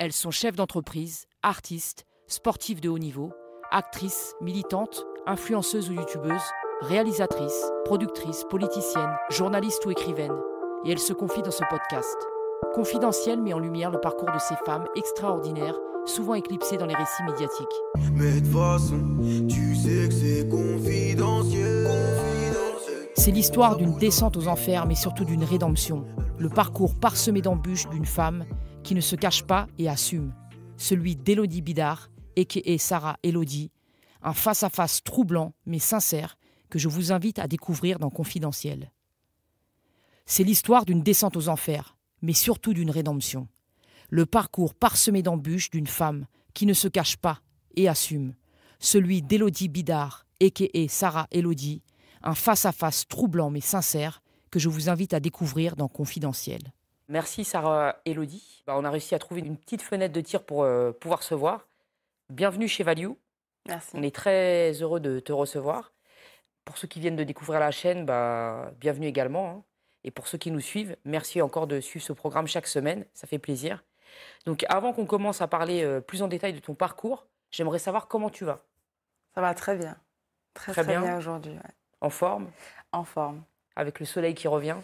Elles sont chefs d'entreprise, artistes, sportives de haut niveau, actrices, militantes, influenceuses ou youtubeuses, réalisatrices, productrices, politiciennes, journalistes ou écrivaines. Et elles se confient dans ce podcast. Confidentiel met en lumière le parcours de ces femmes extraordinaires, souvent éclipsées dans les récits médiatiques. c'est C'est l'histoire d'une descente aux enfers, mais surtout d'une rédemption. Le parcours parsemé d'embûches d'une femme qui ne se cache pas et assume, celui d'Elodie Bidard, et Sarah Elodie, un face-à-face troublant mais sincère que je vous invite à découvrir dans Confidentiel. C'est l'histoire d'une descente aux enfers, mais surtout d'une rédemption. Le parcours parsemé d'embûches d'une femme qui ne se cache pas et assume, celui d'Elodie Bidard, et Sarah Elodie, un face-à-face -face troublant mais sincère que je vous invite à découvrir dans Confidentiel. Merci Sarah Elodie. Bah, on a réussi à trouver une petite fenêtre de tir pour euh, pouvoir se voir. Bienvenue chez Value. Merci. On est très heureux de te recevoir. Pour ceux qui viennent de découvrir la chaîne, bah, bienvenue également. Hein. Et pour ceux qui nous suivent, merci encore de suivre ce programme chaque semaine. Ça fait plaisir. Donc avant qu'on commence à parler euh, plus en détail de ton parcours, j'aimerais savoir comment tu vas. Ça va très bien. Très, très, bien, aujourd'hui. En forme En forme. Avec le soleil qui revient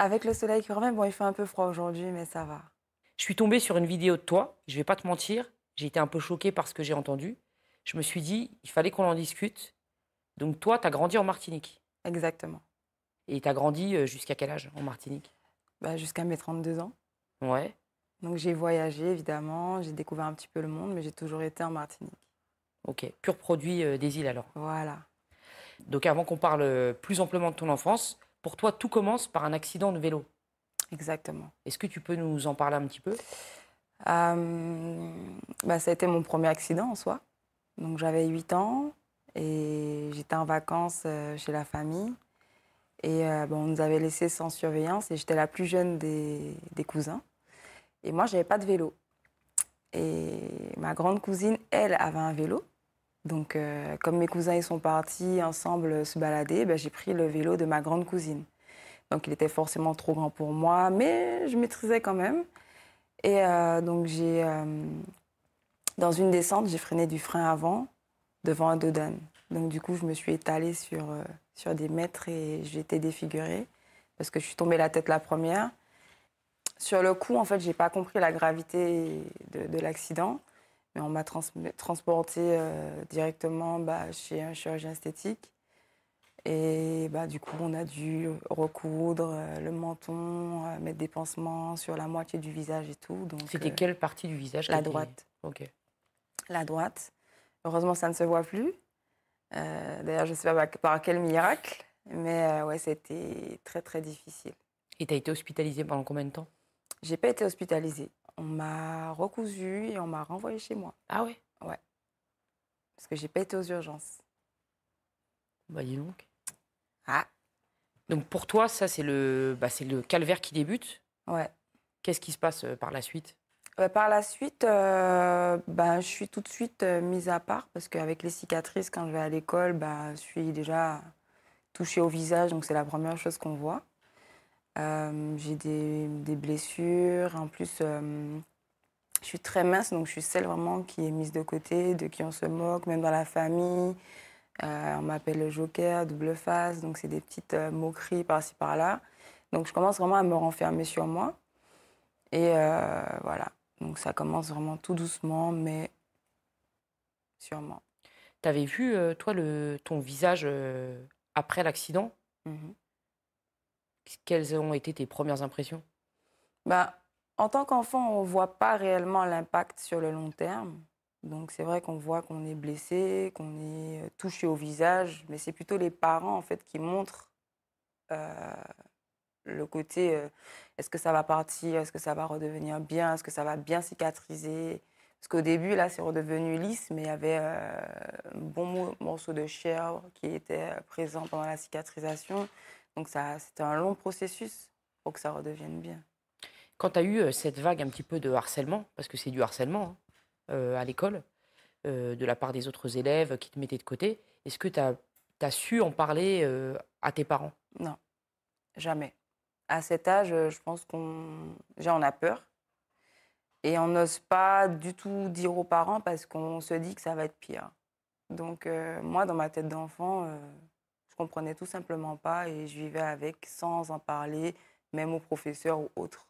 avec le soleil qui revient, bon, il fait un peu froid aujourd'hui, mais ça va. Je suis tombée sur une vidéo de toi, je vais pas te mentir, j'ai été un peu choquée par ce que j'ai entendu. Je me suis dit, il fallait qu'on en discute. Donc toi, tu as grandi en Martinique. Exactement. Et tu as grandi euh, jusqu'à quel âge en Martinique bah, Jusqu'à mes 32 ans. Ouais. Donc j'ai voyagé, évidemment, j'ai découvert un petit peu le monde, mais j'ai toujours été en Martinique. Ok, pur produit euh, des îles alors. Voilà. Donc avant qu'on parle euh, plus amplement de ton enfance, pour toi, tout commence par un accident de vélo. Exactement. Est-ce que tu peux nous en parler un petit peu euh, bah, Ça a été mon premier accident en soi. Donc j'avais 8 ans et j'étais en vacances euh, chez la famille. Et euh, on nous avait laissés sans surveillance et j'étais la plus jeune des, des cousins. Et moi, j'avais pas de vélo. Et ma grande cousine, elle, avait un vélo. Donc, euh, comme mes cousins ils sont partis ensemble se balader, ben, j'ai pris le vélo de ma grande cousine. Donc, il était forcément trop grand pour moi, mais je maîtrisais quand même. Et euh, donc, j'ai, euh, dans une descente, j'ai freiné du frein avant devant un dodan. Donc, du coup, je me suis étalée sur, sur des mètres et j'étais défigurée parce que je suis tombée la tête la première. Sur le coup, en fait, j'ai pas compris la gravité de l'accident on m'a transporté euh, directement bah, chez un chirurgien esthétique. Et bah, du coup, on a dû recoudre euh, le menton, euh, mettre des pansements sur la moitié du visage et tout. C'était quelle partie du visage La droite. Ok. La droite. Heureusement, ça ne se voit plus. D'ailleurs, je ne sais pas par quel miracle, mais ouais, c'était très, très difficile. Et tu as été hospitalisée pendant combien de temps J'ai pas été hospitalisée on m'a recousu et on m'a renvoyé chez moi. Ah ouais Ouais. Parce que j'ai pas été aux urgences. Bah donc. Ah. Donc pour toi, ça c'est le, bah, c'est le calvaire qui débute. Ouais. Qu'est-ce qui se passe euh, par la suite euh, Par la suite, euh, bah, je suis tout de suite mise à part parce qu'avec les cicatrices, quand je vais à l'école, bah, je suis déjà touchée au visage, donc c'est la première chose qu'on voit. Euh, j'ai des, blessures. En plus, euh, je suis très mince, donc je suis celle vraiment qui est mise de côté, de qui on se moque, même dans la famille. Euh, on m'appelle le joker, double face, donc c'est des petites moqueries par-ci par-là. Donc je commence vraiment à me renfermer sur moi. Et voilà, donc ça commence vraiment tout doucement, mais sûrement. T'avais vu, toi, le, ton visage après l'accident mhm quelles ont été tes premières impressions bah, En tant qu'enfant, on ne voit pas réellement l'impact sur le long terme. Donc c'est vrai qu'on voit qu'on est blessé, qu'on est euh, touché au visage, mais c'est plutôt les parents en fait qui montrent euh, le côté euh, est-ce que ça va partir, est-ce que ça va redevenir bien, est-ce que ça va bien cicatriser. Parce qu'au début, là, c'est redevenu lisse, mais il y avait un bon morceau de chair qui était présent pendant la cicatrisation. Donc ça, c'était un long processus pour que ça redevienne bien. Quand tu as eu euh, cette vague un petit peu de harcèlement, parce que c'est du harcèlement hein, euh, à l'école, euh, de la part des autres élèves qui te mettaient de côté, est-ce que tu as, as, su en parler à tes parents Non, jamais. À cet âge, je pense qu'on on a peur. Et on n'ose pas du tout dire aux parents parce qu'on se dit que ça va être pire. Donc moi, dans ma tête d'enfant, comprenais tout simplement pas et je vivais avec sans en parler, même aux professeurs ou autres.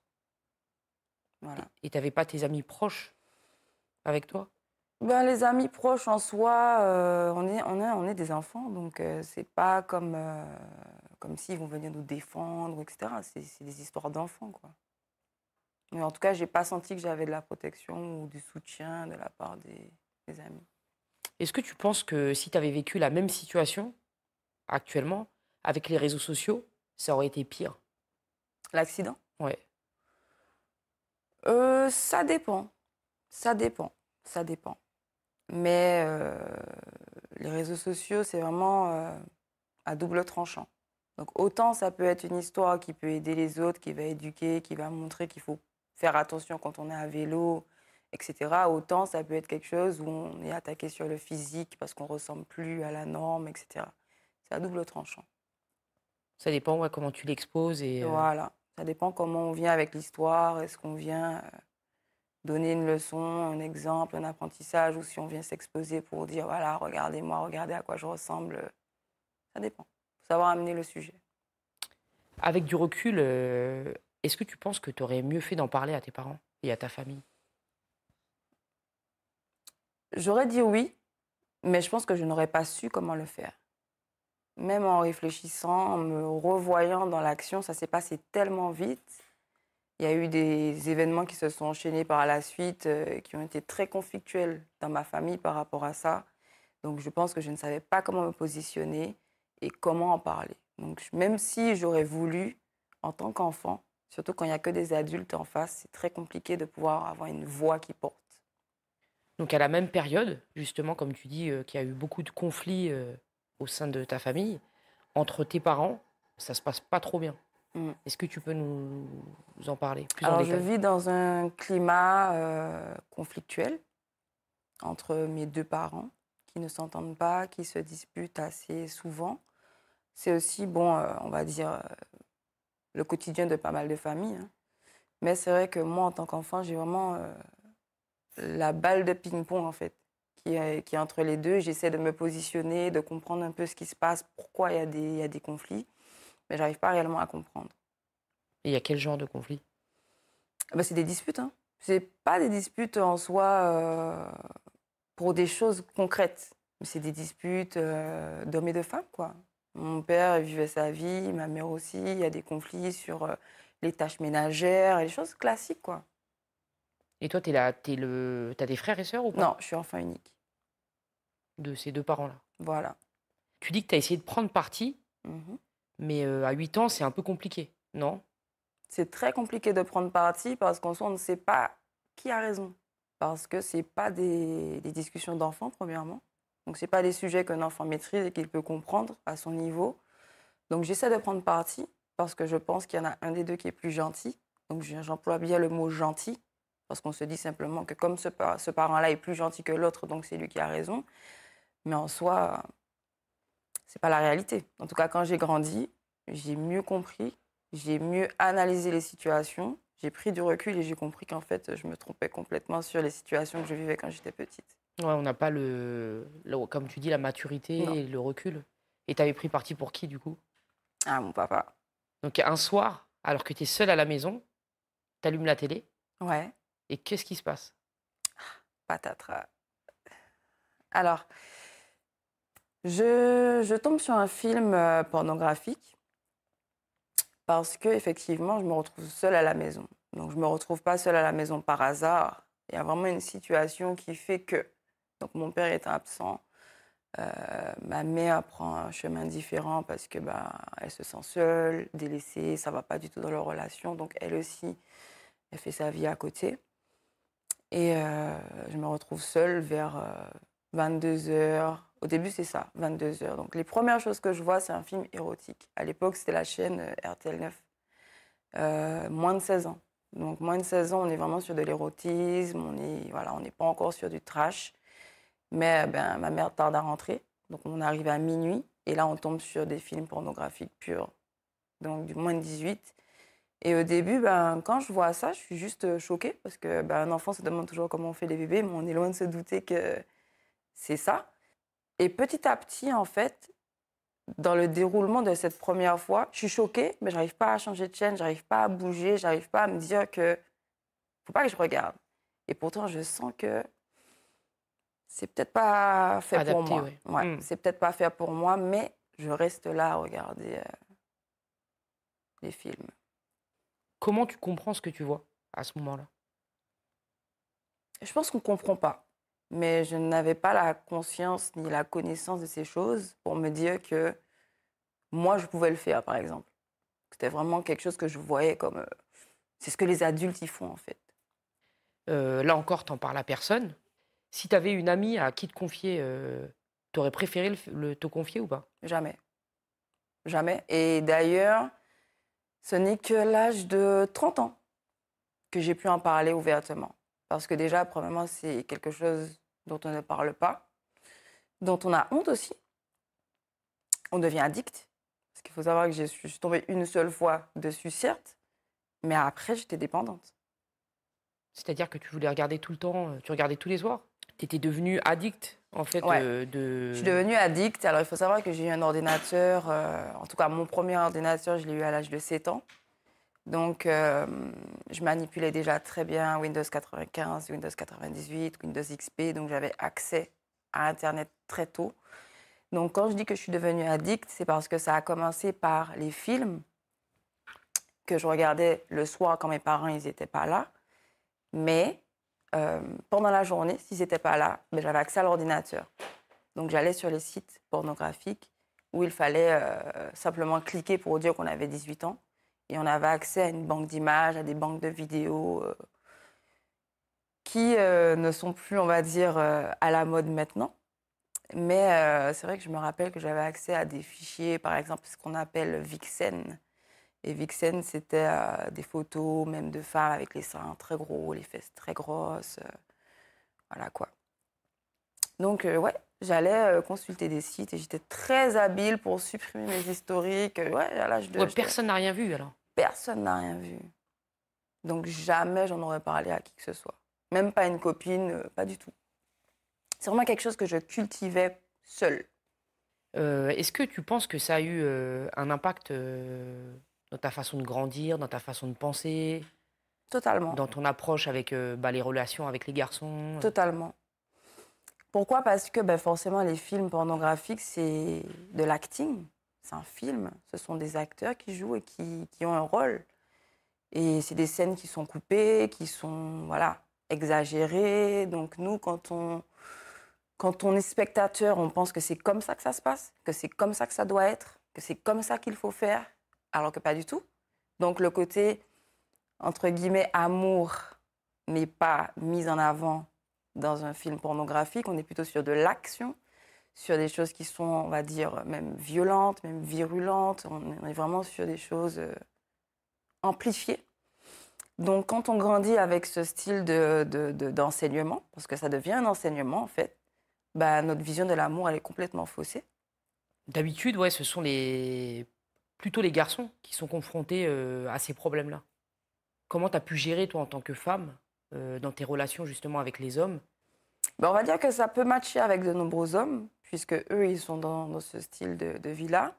Voilà. Et tu pas tes amis proches avec toi ben, Les amis proches en soi, euh, on, est, on, est, on est des enfants, donc euh, c'est pas comme, euh, comme s'ils vont venir nous défendre, etc. C'est des histoires d'enfants, quoi. Mais en tout cas, je n'ai pas senti que j'avais de la protection ou du soutien de la part des, des amis. Est-ce que tu penses que si tu avais vécu la même situation, actuellement, avec les réseaux sociaux, ça aurait été pire. L'accident Oui. Euh, ça dépend. Ça dépend. Ça dépend. Mais euh, les réseaux sociaux, c'est vraiment euh, à double tranchant. Donc autant ça peut être une histoire qui peut aider les autres, qui va éduquer, qui va montrer qu'il faut faire attention quand on est à vélo, etc. Autant ça peut être quelque chose où on est attaqué sur le physique parce qu'on ressemble plus à la norme, etc. C'est à double tranchant. Ça dépend comment tu l'exposes. Et, euh, Voilà. Ça dépend comment on vient avec l'histoire. Est-ce qu'on vient euh, donner une leçon, un exemple, un apprentissage, ou si on vient s'exposer pour dire voilà, regardez-moi, regardez à quoi je ressemble. Ça dépend. Il faut savoir amener le sujet. Avec du recul, euh, est-ce que tu penses que tu aurais mieux fait d'en parler à tes parents et à ta famille J'aurais dit oui, mais je pense que je n'aurais pas su comment le faire même en réfléchissant, en me revoyant dans l'action, ça s'est passé tellement vite. Il y a eu des événements qui se sont enchaînés par la suite, euh, qui ont été très conflictuels dans ma famille par rapport à ça. Donc je pense que je ne savais pas comment me positionner et comment en parler. Donc même si j'aurais voulu, en tant qu'enfant, surtout quand il n'y a que des adultes en face, c'est très compliqué de pouvoir avoir une voix qui porte. Donc à la même période, justement, comme tu dis, euh, qu'il y a eu beaucoup de conflits euh, au sein de ta famille, entre tes parents, ça se passe pas trop bien. Mm. Est-ce que tu peux nous en parler Alors, je vis dans un climat euh, conflictuel entre mes deux parents qui ne s'entendent pas, qui se disputent assez souvent. C'est aussi, bon, euh, on va dire, euh, le quotidien de pas mal de familles. Hein. Mais c'est vrai que moi, en tant qu'enfant, j'ai vraiment la balle de ping-pong, en fait qui est, entre les deux. J'essaie de me positionner, de comprendre un peu ce qui se passe, pourquoi il y a des, conflits, mais j'arrive pas réellement à comprendre. Et il y a quel genre de conflit ah bah, C'est des disputes. Hein. C'est pas des disputes en soi euh, pour des choses concrètes, c'est des disputes euh, d'hommes et de femmes, quoi. Mon père vivait sa vie, ma mère aussi. Il y a des conflits sur euh, les tâches ménagères, les choses classiques, quoi. Et toi, tu là, le... as des frères et sœurs ou pas Non, je suis enfant unique de ces deux parents-là. Voilà. Tu dis que tu as essayé de prendre parti, mhm. mais euh, à 8 ans, c'est un peu compliqué, non C'est très compliqué de prendre parti parce qu'en soi, on ne sait pas qui a raison. Parce que ce n'est pas des, discussions d'enfants, premièrement. Donc, ce n'est pas des sujets qu'un enfant maîtrise et qu'il peut comprendre à son niveau. Donc, j'essaie de prendre parti parce que je pense qu'il y en a un des deux qui est plus gentil. Donc, j'emploie bien le mot gentil parce qu'on se dit simplement que comme ce parent-là est plus gentil que l'autre, donc c'est lui qui a raison. Mais en soi, c'est pas la réalité. En tout cas, quand j'ai grandi, j'ai mieux compris, j'ai mieux analysé les situations, j'ai pris du recul et j'ai compris qu'en fait, je me trompais complètement sur les situations que je vivais quand j'étais petite. Ouais, on n'a pas le, comme tu dis, la maturité et le recul. Et tu avais pris parti pour qui, du coup Ah, mon papa. Donc, un soir, alors que tu es seule à la maison, tu allumes la télé. Ouais. Et qu'est-ce qui se passe ah, Patatras. Alors, je, tombe sur un film euh, pornographique parce que effectivement, je me retrouve seule à la maison. Donc, je me retrouve pas seule à la maison par hasard. Il y a vraiment une situation qui fait que, donc, mon père est absent. Euh, ma mère prend un chemin différent parce que bah, elle se sent seule, délaissée, ça va pas du tout dans leur relation. Donc elle aussi, elle fait sa vie à côté. Et euh, je me retrouve seule vers 22h, au début, c'est ça, 22 heures. Donc les premières choses que je vois, c'est un film érotique. À l'époque, c'était la chaîne euh, RTL9. Euh, moins de 16 ans. Donc moins de 16 ans, on est vraiment sur de l'érotisme, on n'est voilà, on pas encore sur du trash. Mais euh, ben, ma mère tarde à rentrer, donc on arrive à minuit, et là on tombe sur des films pornographiques purs, donc du moins de 18. Et au début, ben, quand je vois ça, je suis juste choquée, parce que ben, un enfant se demande toujours comment on fait les bébés, mais on est loin de se douter que c'est ça. Et petit à petit, en fait, dans le déroulement de cette première fois, je suis choquée, mais j'arrive pas à changer de chaîne, j'arrive pas à bouger, j'arrive pas à me dire que faut pas que je regarde. Et pourtant, je sens que c'est peut-être pas fait pour moi. Ouais, hmm. C'est peut-être pas fait pour moi, mais je reste là à regarder euh, les films. Comment tu comprends ce que tu vois à ce moment-là Je pense qu'on comprend pas mais je n'avais pas la conscience ni la connaissance de ces choses pour me dire que moi, je pouvais le faire, par exemple. C'était vraiment quelque chose que je voyais comme... Euh, c'est ce que les adultes y font, en fait. Euh, là encore, t'en parles à personne. Si t'avais une amie à qui te confier, euh, t'aurais préféré te confier ou pas Jamais. Jamais. Et d'ailleurs, ce n'est que l'âge de 30 ans que j'ai pu en parler ouvertement. Parce que déjà, premièrement, c'est quelque chose dont on ne parle pas, dont on a honte aussi. On devient addict. Parce qu'il faut savoir que je suis tombée une seule fois dessus, certes, mais après, j'étais dépendante. C'est-à-dire que tu voulais regarder tout le temps, euh, tu regardais tous les soirs Tu étais devenue addict, en fait, euh, de... Je suis devenue addict. Alors, il faut savoir que j'ai eu un ordinateur, euh, en tout cas, mon premier ordinateur, je l'ai eu à l'âge de 7 ans. Donc, euh, je manipulais déjà très bien Windows 95, Windows 98, Windows XP, donc j'avais accès à Internet très tôt. Donc, quand je dis que je suis devenue addict, c'est parce que ça a commencé par les films que je regardais le soir quand mes parents ils n'étaient pas là, mais euh, pendant la journée, s'ils n'étaient pas là, mais ben, j'avais accès à l'ordinateur. Donc, j'allais sur les sites pornographiques où il fallait euh, simplement cliquer pour dire qu'on avait 18 ans. Et on avait accès à une banque d'images, à des banques de vidéos euh, qui euh, ne sont plus, on va dire, euh, à la mode maintenant. Mais c'est vrai que je me rappelle que j'avais accès à des fichiers, par exemple, ce qu'on appelle Vixen. Et Vixen, c'était des photos, même de femmes avec les seins très gros, les fesses très grosses. voilà quoi. Donc, ouais, j'allais consulter des sites et j'étais très habile pour supprimer mes historiques. Ouais, personne n'a rien vu alors personne n'a rien vu. Donc jamais j'en aurais parlé à qui que ce soit. Même pas une copine, euh, pas du tout. C'est vraiment quelque chose que je cultivais seule. Euh, est-ce que tu penses que ça a eu euh, un impact dans ta façon de grandir, dans ta façon de penser Totalement. Dans ton approche avec bah, les relations avec les garçons Totalement. Pourquoi Parce que bah, forcément, les films pornographiques, c'est de l'acting c'est un film, ce sont des acteurs qui jouent et qui, qui ont un rôle. Et c'est des scènes qui sont coupées, qui sont voilà, exagérées. Donc nous, quand on, quand on est spectateur, on pense que c'est comme ça que ça se passe, que c'est comme ça que ça doit être, que c'est comme ça qu'il faut faire, alors que pas du tout. Donc le côté, entre guillemets, amour n'est pas mis en avant dans un film pornographique, on est plutôt sur de l'action sur des choses qui sont, on va dire, même violentes, même virulentes. On est vraiment sur des choses euh, amplifiées. Donc, quand on grandit avec ce style d'enseignement, de, parce que ça devient un enseignement en fait, bah, notre vision de l'amour, elle est complètement faussée. D'habitude, ouais, ce sont les... plutôt les garçons qui sont confrontés euh, à ces problèmes-là. Comment tu as pu gérer, toi, en tant que femme, euh, dans tes relations justement avec les hommes bah, On va dire que ça peut matcher avec de nombreux hommes, puisque eux, ils sont dans, ce style de, vie-là.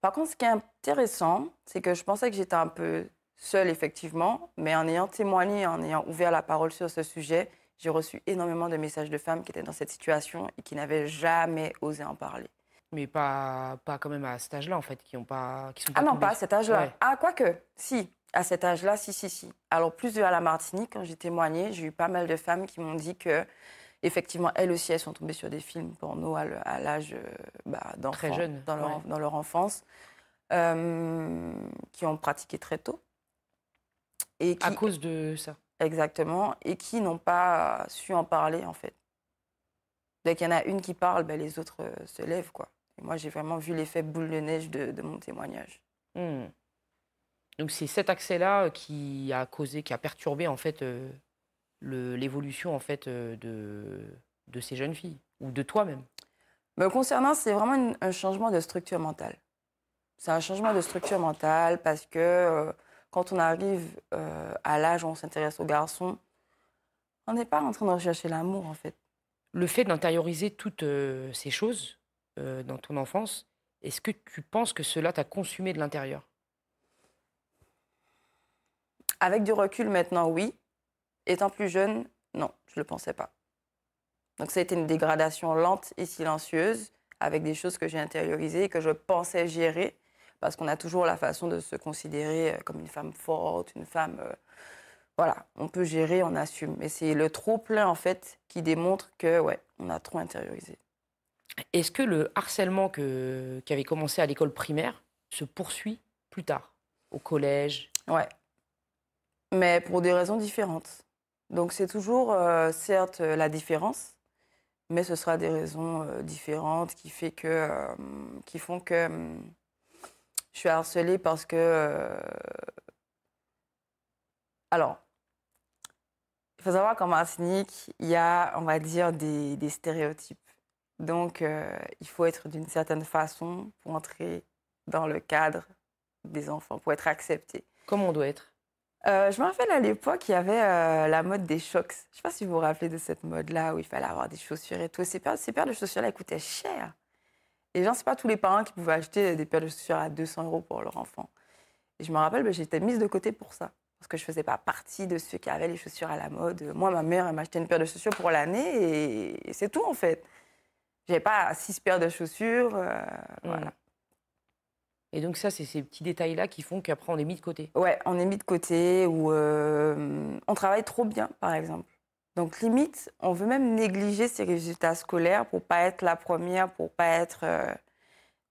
Par contre, ce qui est intéressant, c'est que je pensais que j'étais un peu seule, effectivement, mais en ayant témoigné, en ayant ouvert la parole sur ce sujet, j'ai reçu énormément de messages de femmes qui étaient dans cette situation et qui n'avaient jamais osé en parler. Mais pas, pas quand même à cet âge-là, en fait, qui ont pas... Qui sont pas ah non, pas à cet âge-là. Ah, quoique, si, à cet âge-là, si, si, si. Alors, plus de à la Martinique, quand j'ai témoigné, j'ai eu pas mal de femmes qui m'ont dit que effectivement, elles aussi, elles sont tombées sur des films porno à, l'âge euh, bah, Très jeune. Dans leur, enfance, euh, qui ont pratiqué très tôt. Et à cause de ça. Exactement, et qui n'ont pas su en parler, en fait. Dès qu'il y en a une qui parle, ben, les autres euh, se lèvent, quoi. moi, j'ai vraiment vu l'effet boule de neige de, mon témoignage. Hmm. Donc c'est cet accès-là qui a causé, qui a perturbé en fait l'évolution en fait euh, de, de ces jeunes filles ou de toi-même bah, concernant, c'est vraiment un changement de structure mentale. C'est un changement de structure mentale parce que euh, quand on arrive euh, à l'âge où on s'intéresse aux garçons, on n'est pas en train de rechercher l'amour en fait. Le fait d'intérioriser toutes ces choses dans ton enfance, est-ce que tu penses que cela t'a consumé de l'intérieur Avec du recul maintenant, oui. Étant plus jeune, non, je ne le pensais pas. Donc ça a été une dégradation lente et silencieuse avec des choses que j'ai intériorisées et que je pensais gérer parce qu'on a toujours la façon de se considérer euh, comme une femme forte, une femme... Euh, voilà, on peut gérer, on assume. Mais c'est le trop plein, en fait, qui démontre que, ouais, on a trop intériorisé. Est-ce que le harcèlement que, qui avait commencé à l'école primaire se poursuit plus tard, au collège Ouais. Mais pour des raisons différentes. Donc c'est toujours, euh, certes, euh, la différence, mais ce sera des raisons euh, différentes qui, fait que, qui font que je suis harcelée parce que... Alors, il faut savoir qu'en Martinique, il y a, on va dire, des, des stéréotypes. Donc, il faut être d'une certaine façon pour entrer dans le cadre des enfants, pour être accepté. Comme on doit être euh, je me rappelle à l'époque, il y avait euh, la mode des chocs. Je ne sais pas si vous vous rappelez de cette mode-là où il fallait avoir des chaussures et tout. Ces paires, de chaussures-là coûtaient cher. Et ne sais pas tous les parents qui pouvaient acheter des paires de chaussures à 200 euros pour leur enfant. Et je me rappelle, que ben, j'étais mise de côté pour ça. Parce que je ne faisais pas partie de ceux qui avaient les chaussures à la mode. Moi, ma mère, elle m'achetait une paire de chaussures pour l'année et, c'est tout en fait. n'avais pas six paires de chaussures. Euh, mm. Voilà. Et donc ça, c'est ces petits détails-là qui font qu'après, on est mis de côté. Ouais, on est mis de côté ou euh, on travaille trop bien, par exemple. Donc limite, on veut même négliger ses résultats scolaires pour pas être la première, pour pas être... Euh,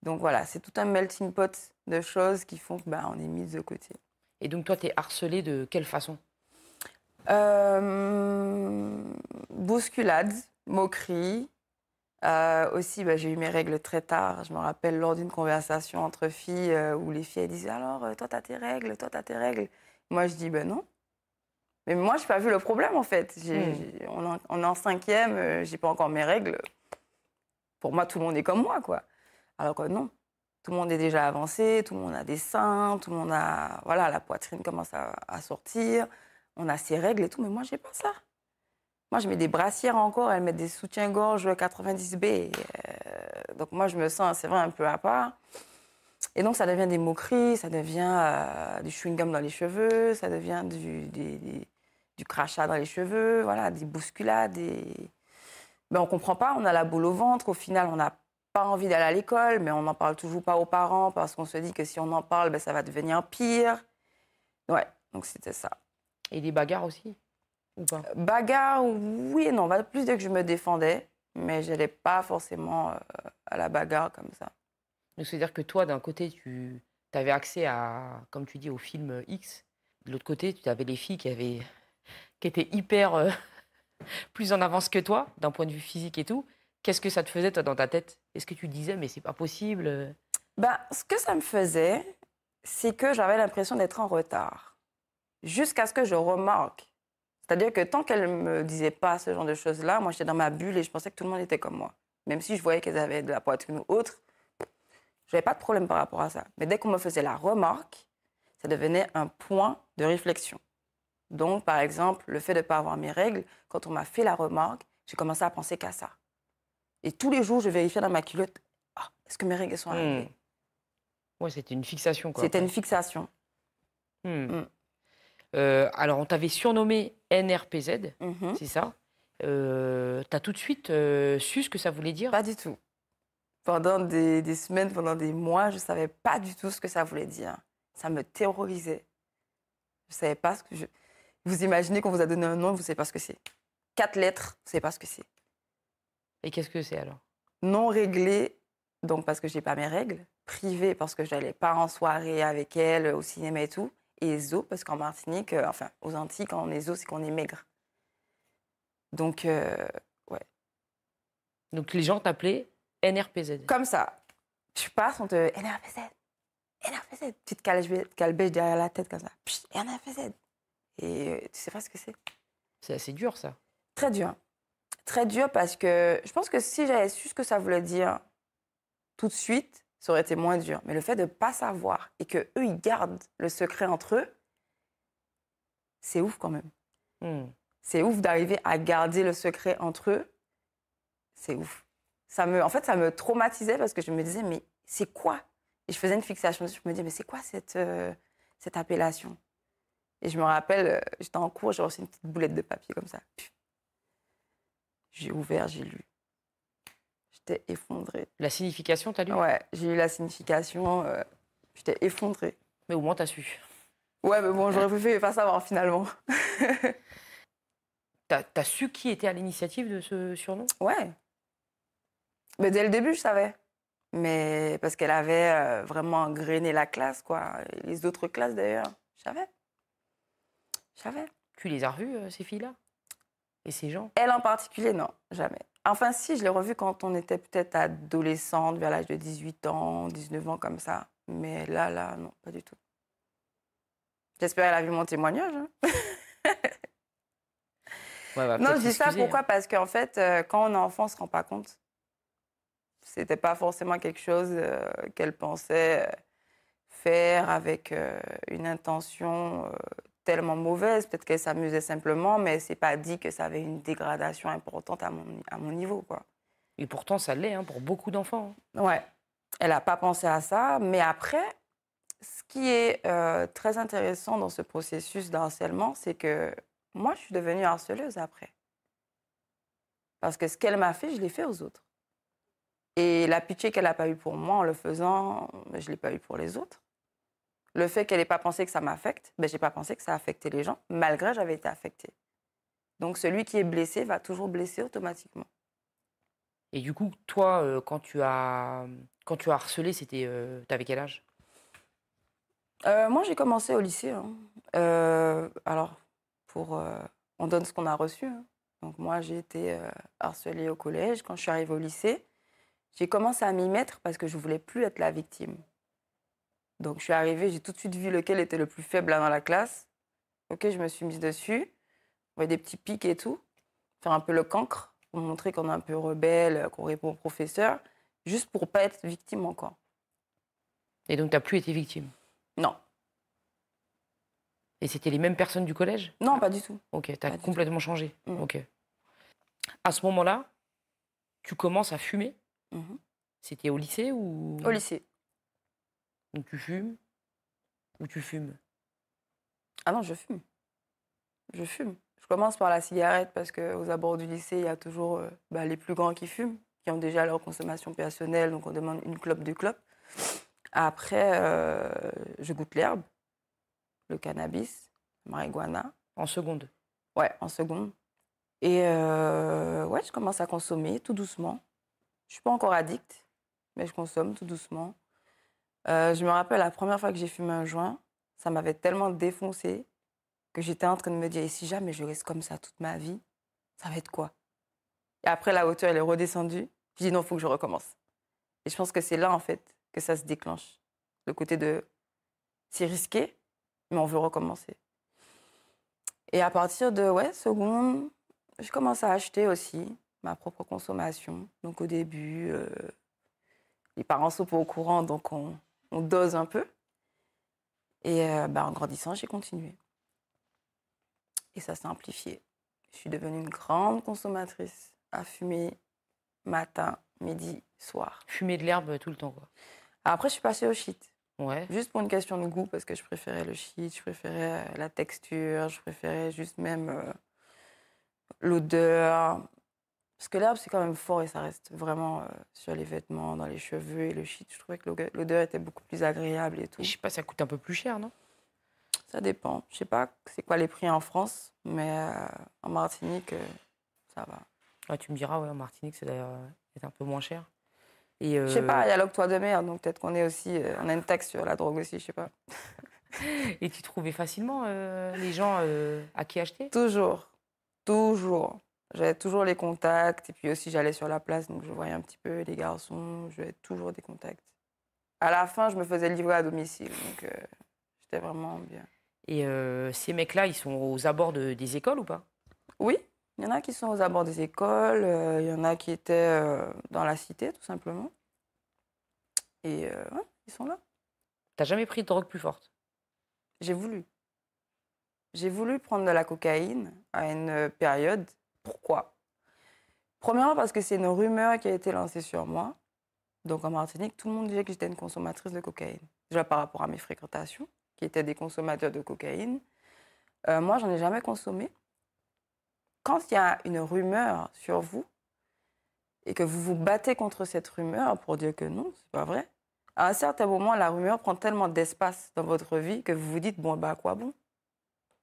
donc voilà, c'est tout un melting pot de choses qui font qu'on bah, est mis de côté. Et donc toi, tu es harcelée de quelle façon euh... Bousculade, moquerie, euh, aussi, bah, j'ai eu mes règles très tard. Je me rappelle lors d'une conversation entre filles euh, où les filles elles disaient Alors, euh, toi, t'as tes règles, toi, t'as tes règles. Moi, je dis Ben non. Mais moi, je n'ai pas vu le problème, en fait. Hmm. on, en, est en cinquième, je j'ai pas encore mes règles. Pour moi, tout le monde est comme moi, quoi. Alors que non, tout le monde est déjà avancé, tout le monde a des seins, tout le monde a... Voilà, la poitrine commence à, à sortir, on a ses règles et tout, mais moi, j'ai pas ça. Moi, je mets des brassières encore, elles mettent des soutiens-gorge 90B. Euh, donc moi, je me sens, c'est vrai, un peu à part. Et donc, ça devient des moqueries, ça devient euh, du chewing-gum dans les cheveux, ça devient du, du, crachat dans les cheveux, voilà, des bousculades. Mais ben, on ne comprend pas, on a la boule au ventre, au final, on n'a pas envie d'aller à l'école, mais on n'en parle toujours pas aux parents parce qu'on se dit que si on en parle, ben, ça va devenir pire. Ouais, donc c'était ça. Et des bagarres aussi ou Bagarre, oui et non. Bah, plus dès que je me défendais, mais je n'allais pas forcément euh, à la bagarre comme ça. Donc, c'est-à-dire que toi, d'un côté, tu avais accès à, comme tu dis, au film X. De l'autre côté, tu avais les filles qui, avaient, qui étaient hyper euh, plus en avance que toi, d'un point de vue physique et tout. Qu'est-ce que ça te faisait, toi, dans ta tête Est-ce que tu disais, mais c'est pas possible euh bah, Ce que ça me faisait, c'est que j'avais l'impression d'être en retard. Jusqu'à ce que je remarque c'est-à-dire que tant qu'elles ne me disaient pas ce genre de choses-là, moi j'étais dans ma bulle et je pensais que tout le monde était comme moi. Même si je voyais qu'elles avaient de la poitrine ou autre, je n'avais pas de problème par rapport à ça. Mais dès qu'on me faisait la remarque, ça devenait un point de réflexion. Donc, par exemple, le fait de ne pas avoir mes règles, quand on m'a fait la remarque, j'ai commencé à penser qu'à ça. Et tous les jours, je vérifiais dans ma culotte ah, est-ce que mes règles sont hmm. arrivées Oui, c'était une fixation, C'était une fixation. Mmh. Euh, alors, on t'avait surnommé NRPZ, mhm. c'est ça euh, T'as tout de suite euh, su ce que ça voulait dire Pas du tout. Pendant des, des semaines, pendant des mois, je ne savais pas du tout ce que ça voulait dire. Ça me terrorisait. Je ne savais pas ce que je... Vous imaginez qu'on vous a donné un nom, vous ne savez pas ce que c'est. Quatre lettres, vous ne savez pas ce que c'est. Et qu'est-ce que c'est alors Non réglé, donc parce que je n'ai pas mes règles. Privé, parce que je n'allais pas en soirée avec elle, au cinéma et tout et zo, parce qu'en Martinique, euh, enfin aux Antilles, quand on est zo, c'est qu'on est maigre. Donc, euh, ouais. Donc les gens t'appelaient NRPZ. Comme ça. Tu passes, on te NRPZ, NRPZ. Tu te derrière la tête comme ça. NRPZ. Et euh, tu sais pas ce que c'est. C'est assez dur, ça. Très dur. Très dur parce que je pense que si j'avais su ce que ça voulait dire tout de suite, ça aurait été moins dur. Mais le fait de ne pas savoir et que eux ils gardent le secret entre eux, c'est ouf quand même. Hmm. C'est ouf d'arriver à garder le secret entre eux. C'est ouf. Ça me, en fait, ça me traumatisait parce que je me disais, mais c'est quoi Et je faisais une fixation Je me disais, mais c'est quoi cette, euh, cette appellation Et je me rappelle, euh, j'étais en cours, j'ai reçu une petite boulette de papier comme ça. J'ai ouvert, j'ai lu j'étais effondrée. La signification, t'as lu Ouais, j'ai eu la signification, euh, j'étais effondrée. Mais au moins, t'as su. Ouais, mais bon, j'aurais préféré pas savoir finalement. t'as as su qui était à l'initiative de ce surnom Ouais. Mais dès le début, je savais. Mais parce qu'elle avait euh, vraiment grainé la classe, quoi. les autres classes, d'ailleurs, je savais. Je savais. Tu les as revues, euh, ces filles-là Et ces gens Elle en particulier, non, jamais. Enfin, si, je l'ai revue quand on était peut-être adolescente, vers l'âge de 18 ans, 19 ans, comme ça. Mais là, là, non, pas du tout. J'espère qu'elle a vu mon témoignage. Hein. non, je dis ça pourquoi hein. Parce qu'en fait, euh, quand on est enfant, on ne se rend pas compte. C'était pas forcément quelque chose euh, qu'elle pensait euh, faire avec une intention tellement mauvaise, peut-être qu'elle s'amusait simplement, mais c'est pas dit que ça avait une dégradation importante à mon, à mon niveau. Quoi. Et pourtant, ça l'est hein, pour beaucoup d'enfants. Oui, hein. Ouais, elle n'a pas pensé à ça, mais après, ce qui est euh, très intéressant dans ce processus d'harcèlement, c'est que moi, je suis devenue harceleuse après. Parce que ce qu'elle m'a fait, je l'ai fait aux autres. Et la pitié qu'elle n'a pas eue pour moi en le faisant, je ne l'ai pas eue pour les autres. Le fait qu'elle n'ait pas pensé que ça m'affecte, ben, j'ai pas pensé que ça affectait les gens, malgré j'avais été affectée. Donc celui qui est blessé va toujours blesser automatiquement. Et du coup, toi, euh, quand tu as quand tu as harcelé, c'était, euh, quel âge euh, Moi, j'ai commencé au lycée. Hein. alors, pour, on donne ce qu'on a reçu. Hein. Donc moi, j'ai été harcelée au collège. Quand je suis arrivée au lycée, j'ai commencé à m'y mettre parce que je voulais plus être la victime. Donc je suis arrivée, j'ai tout de suite vu lequel était le plus faible dans la classe. Ok, je me suis mise dessus. On voit des petits pics et tout. Faire un peu le cancre pour montrer qu'on est un peu rebelle, euh, qu'on répond au professeur, juste pour pas être victime encore. Et donc, tu n'as plus été victime Non. Et c'était les mêmes personnes du collège Non, pas du tout. Ok, tu as complètement changé. Mm. Ok. À ce moment-là, tu commences à fumer mhm. C'était au lycée ou Au lycée. Donc tu fumes ou tu fumes Ah non, je fume. Je fume. Je commence par la cigarette parce qu'aux abords du lycée, il y a toujours euh, bah, les plus grands qui fument, qui ont déjà leur consommation personnelle, donc on demande une clope, deux clopes. Après, euh, je goûte l'herbe, le cannabis, la marijuana. En seconde Ouais, en seconde. Et euh, ouais, je commence à consommer tout doucement. Je suis pas encore addict, mais je consomme tout doucement. Euh, je me rappelle la première fois que j'ai fumé un joint, ça m'avait tellement défoncé que j'étais en train de me dire, si jamais je reste comme ça toute ma vie, ça va être quoi Et après, la hauteur, elle est redescendue. J'ai dit, non, faut que je recommence. Et je pense que c'est là, en fait, que ça se déclenche. Le côté de, c'est risqué, mais on veut recommencer. Et à partir de, ouais, seconde, je commence à acheter aussi ma propre consommation. Donc au début, euh, les parents sont pas au courant, donc on, on dose un peu. Et euh, bah, en grandissant, j'ai continué. Et ça s'est amplifié. Je suis devenue une grande consommatrice à fumer matin, midi, soir. Fumer de l'herbe tout le temps, quoi. Après, je suis passée au shit. Ouais. Juste pour une question de goût, parce que je préférais le shit, je préférais euh, la texture, je préférais juste même euh, l'odeur, parce que l'herbe, c'est quand même fort et ça reste vraiment euh, sur les vêtements, dans les cheveux et le shit. Je trouvais que l'odeur était beaucoup plus agréable et tout. Je sais pas, ça coûte un peu plus cher, non Ça dépend. Je sais pas c'est quoi les prix en France, mais euh, en Martinique, euh, ça va. Ah, tu me diras, ouais, en Martinique, c'est d'ailleurs un peu moins cher. Et Je sais pas, il y a l'octroi de mer, donc peut-être qu'on est aussi, on a une taxe sur la drogue aussi, je sais pas. et tu trouvais facilement les gens à qui acheter Toujours, toujours. J'avais toujours les contacts. Et puis aussi, j'allais sur la place, donc je voyais un petit peu les garçons. J'avais toujours des contacts. À la fin, je me faisais livrer à domicile. Donc, euh, j'étais vraiment bien. Et euh, ces mecs-là, ils sont aux abords des écoles ou pas Oui. Il y en a qui sont aux abords des écoles. Euh, il y en a qui étaient dans la cité, tout simplement. Et ouais, ils sont là. T'as jamais pris de drogue plus forte J'ai voulu. J'ai voulu prendre de la cocaïne à une période pourquoi Premièrement, parce que c'est une rumeur qui a été lancée sur moi. Donc en Martinique, tout le monde disait que j'étais une consommatrice de cocaïne. Déjà par rapport à mes fréquentations, qui étaient des consommateurs de cocaïne. Euh, moi, j'en ai jamais consommé. Quand il y a une rumeur sur vous et que vous vous battez contre cette rumeur pour dire que non, c'est pas vrai, à un certain moment, la rumeur prend tellement d'espace dans votre vie que vous vous dites bon, bah, à quoi bon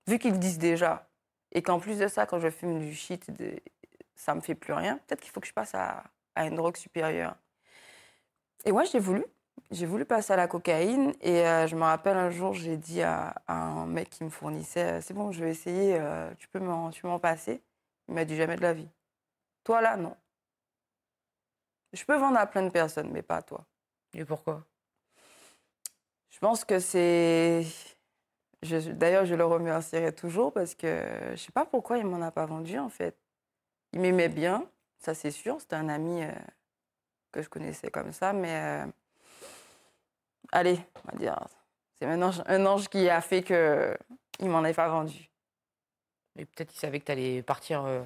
Vu qu'ils disent déjà et qu'en plus de ça, quand je fume du shit, de... ça me fait plus rien. Peut-être qu'il faut que je passe à, une drogue supérieure. Et moi, j'ai voulu. J'ai voulu passer à la cocaïne. Et euh, je me rappelle un jour, j'ai dit à, un mec qui me fournissait euh, C'est bon, je vais essayer, euh, tu peux m'en passer. Il m'a dit Jamais de la vie. Toi là, non. Je peux vendre à plein de personnes, mais pas à toi. Et pourquoi Je pense que c'est D'ailleurs, je le remercierai toujours parce que je ne sais pas pourquoi il m'en a pas vendu, en fait. Il m'aimait bien, ça c'est sûr. C'était un ami euh, que je connaissais comme ça, mais... Euh, allez, on va dire... C'est un ange, un ange qui a fait que il m'en ait pas vendu. Mais peut-être qu'il savait que tu allais partir... Euh,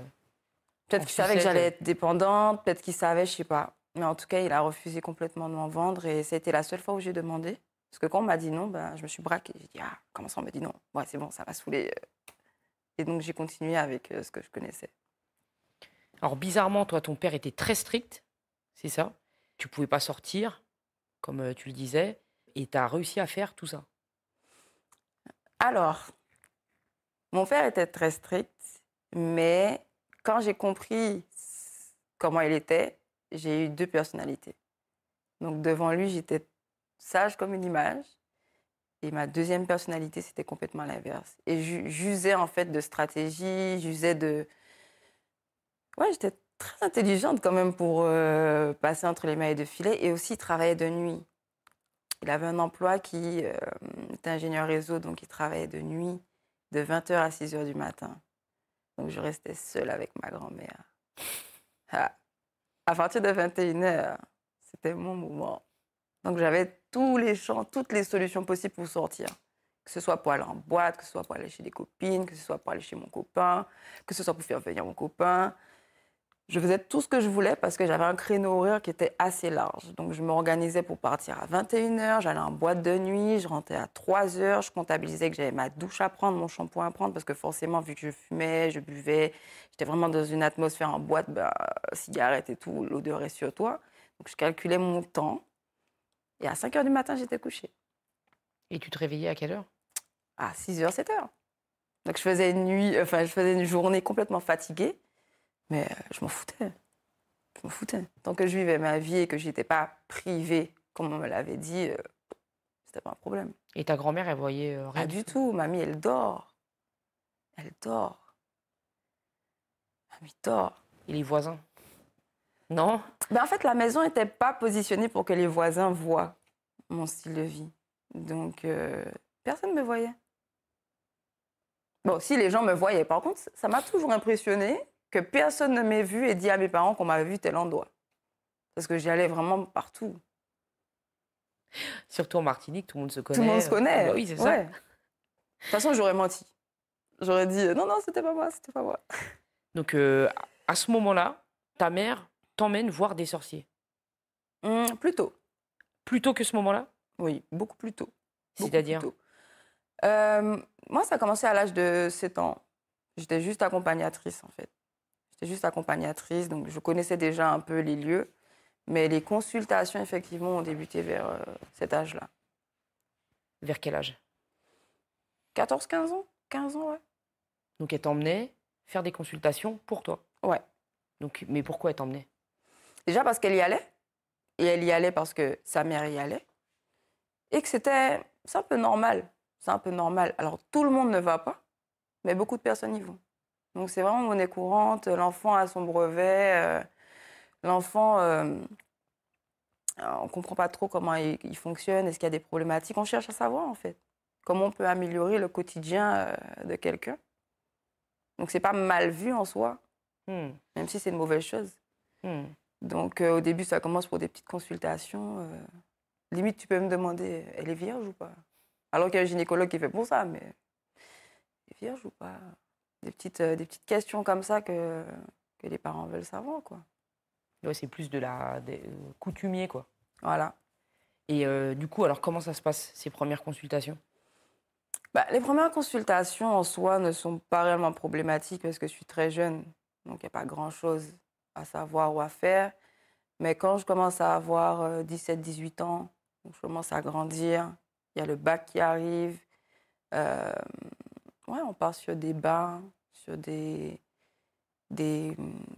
peut-être qu'il savait que j'allais être dépendante, peut-être qu'il savait, je ne sais pas. Mais en tout cas, il a refusé complètement de m'en vendre et c'était la seule fois où j'ai demandé. Parce que quand on m'a dit non, ben, je me suis braqué. J'ai dit, ah, comment ça on m'a dit non Moi c'est bon, ça va saoulé Et donc j'ai continué avec euh, ce que je connaissais. Alors bizarrement, toi, ton père était très strict, c'est ça Tu pouvais pas sortir, comme euh, tu le disais, et tu as réussi à faire tout ça. Alors, mon père était très strict, mais quand j'ai compris comment il était, j'ai eu deux personnalités. Donc devant lui, j'étais sage comme une image. Et ma deuxième personnalité, c'était complètement l'inverse. Et j'usais en fait de stratégie, j'usais de... Ouais, j'étais très intelligente quand même pour euh, passer entre les mailles de filet et aussi travailler de nuit. Il avait un emploi qui euh, était ingénieur réseau, donc il travaillait de nuit de 20h à 6h du matin. Donc je restais seule avec ma grand-mère. Ah, à partir de 21h, c'était mon moment. Donc j'avais tous les champs, toutes les solutions possibles pour sortir. Que ce soit pour aller en boîte, que ce soit pour aller chez des copines, que ce soit pour aller chez mon copain, que ce soit pour faire venir mon copain. Je faisais tout ce que je voulais parce que j'avais un créneau horaire qui était assez large. Donc je m'organisais pour partir à 21h, j'allais en boîte de nuit, je rentrais à 3h, je comptabilisais que j'avais ma douche à prendre, mon shampoing à prendre parce que forcément vu que je fumais, je buvais, j'étais vraiment dans une atmosphère en boîte, bah, cigarette et tout, l'odeur est sur toi. Donc je calculais mon temps et à 5 h du matin, j'étais couchée. Et tu te réveillais à quelle heure À 6 h, 7 h. Donc je faisais une nuit, enfin je faisais une journée complètement fatiguée, mais euh, je m'en foutais. Je m'en foutais. Tant que je vivais ma vie et que je n'étais pas privée, comme on me l'avait dit, ce euh, c'était pas un problème. Et ta grand-mère, elle voyait euh, rien Pas du tout. Mamie, elle dort. Elle dort. Mamie dort. Et les voisins non ben, En fait, la maison n'était pas positionnée pour que les voisins voient mon style de vie. Donc, euh, personne ne me voyait. Bon, si les gens me voyaient, par contre, ça m'a toujours impressionné que personne ne m'ait vu et dit à mes parents qu'on m'avait vu tel endroit. Parce que j'y allais vraiment partout. Surtout en Martinique, tout le monde se connaît. Tout le monde se connaît. Bah oui, c'est ça. De toute façon, j'aurais menti. J'aurais dit euh, non, non, c'était pas moi, c'était pas moi. Donc, euh, à ce moment-là, ta mère t'emmène voir des sorciers mmh, Plus Plutôt. Plus que ce moment-là Oui, beaucoup plus tôt. C'est-à-dire euh, Moi, ça a commencé à l'âge de 7 ans. J'étais juste accompagnatrice, en fait. J'étais juste accompagnatrice, donc je connaissais déjà un peu les lieux. Mais les consultations, effectivement, ont débuté vers euh, cet âge-là. Vers quel âge 14, 15 ans 15 ans, ouais. Donc elle t'emmenait faire des consultations pour toi Ouais. Donc, mais pourquoi elle t'emmenait Déjà parce qu'elle y allait. Et elle y allait parce que sa mère y allait. Et que c'était un peu normal. C'est un peu normal. Alors, tout le monde ne va pas, mais beaucoup de personnes y vont. Donc, c'est vraiment monnaie courante. L'enfant a son brevet. Euh, l'enfant, euh, on ne comprend pas trop comment il, fonctionne. Est-ce qu'il y a des problématiques On cherche à savoir, en fait. Comment on peut améliorer le quotidien euh, de quelqu'un. Donc, c'est pas mal vu en soi, hmm. même si c'est une mauvaise chose. Hmm. Donc euh, au début, ça commence pour des petites consultations. Euh. limite, tu peux me demander, euh, elle est vierge ou pas Alors qu'il y a un gynécologue qui fait pour ça, mais elle vierge ou pas des petites, questions comme ça que, les parents veulent savoir, quoi. c'est plus de la des, coutumier, quoi. Voilà. Et du coup, alors comment ça se passe ces premières consultations bah, les premières consultations en soi ne sont pas réellement problématiques parce que je suis très jeune, donc il n'y a pas grand-chose à savoir ou à faire. Mais quand je commence à avoir 17-18 euh, ans, je commence à grandir, il y a le bac qui arrive. Euh, ouais, on part sur des bains, sur des, des,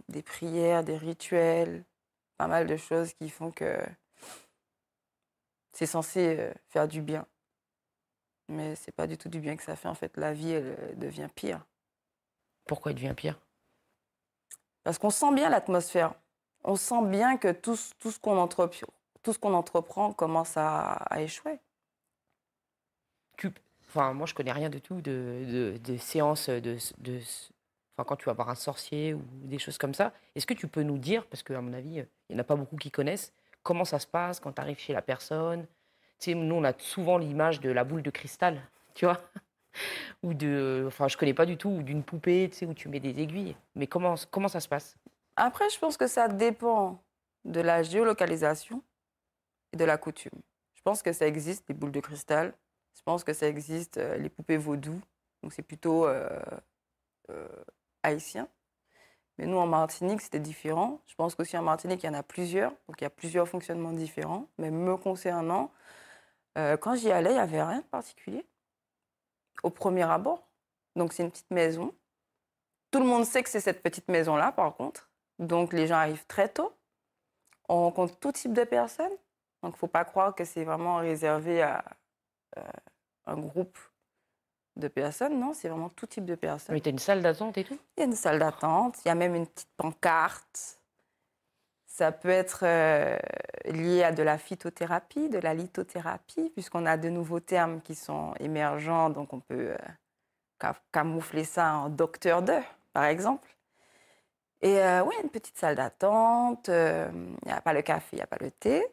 des, prières, des rituels, pas mal de choses qui font que c'est censé euh, faire du bien. Mais c'est pas du tout du bien que ça fait. En fait, la vie, elle devient pire. Pourquoi elle devient pire parce qu'on sent bien l'atmosphère. On sent bien que tout, ce qu'on entreprend, commence à, échouer. enfin, moi, je connais rien du tout de, de, de séances de, quand tu vas voir un sorcier ou des choses comme ça. Est-ce que tu peux nous dire, parce qu'à mon avis, il n'y en a pas beaucoup qui connaissent, comment ça se passe quand tu arrives chez la personne Nous, on a souvent l'image de la boule de cristal, tu vois ou de, euh, enfin, je connais pas du tout, ou d'une poupée, tu sais, où tu mets des aiguilles. Mais comment, comment ça se passe Après, je pense que ça dépend de la géolocalisation et de la coutume. Je pense que ça existe, les boules de cristal. Je pense que ça existe, euh, les poupées vaudou. Donc, c'est plutôt euh, haïtien. Mais nous, en Martinique, c'était différent. Je pense qu'aussi en Martinique, il y en a plusieurs. Donc, il y a plusieurs fonctionnements différents. Mais me concernant, quand j'y allais, il n'y avait rien de particulier au premier abord. Donc c'est une petite maison. Tout le monde sait que c'est cette petite maison-là, par contre. Donc les gens arrivent très tôt. On rencontre tout type de personnes. Donc il ne faut pas croire que c'est vraiment réservé à euh, un groupe de personnes. Non, c'est vraiment tout type de personnes. Mais tu as une salle d'attente et tout Il y a une salle d'attente. Il y a même une petite pancarte ça peut être euh, lié à de la phytothérapie, de la lithothérapie, puisqu'on a de nouveaux termes qui sont émergents, donc on peut euh, camoufler ça en docteur 2, par exemple. Et euh, oui, une petite salle d'attente, il n'y a pas le café, il n'y a pas le thé,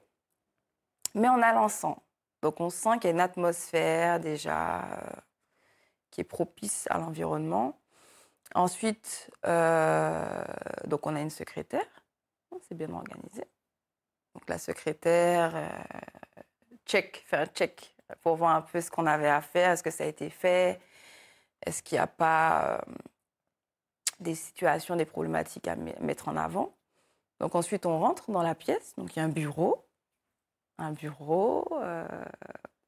mais on a l'encens. Donc on sent qu'il y a une atmosphère déjà qui est propice à l'environnement. Ensuite, donc on a une secrétaire c'est bien organisé. Donc la secrétaire euh, fait un check pour voir un peu ce qu'on avait à faire, est-ce que ça a été fait, est-ce qu'il n'y a pas euh, des situations, des problématiques à mettre en avant. Donc ensuite on rentre dans la pièce, donc il y a un bureau, un bureau euh,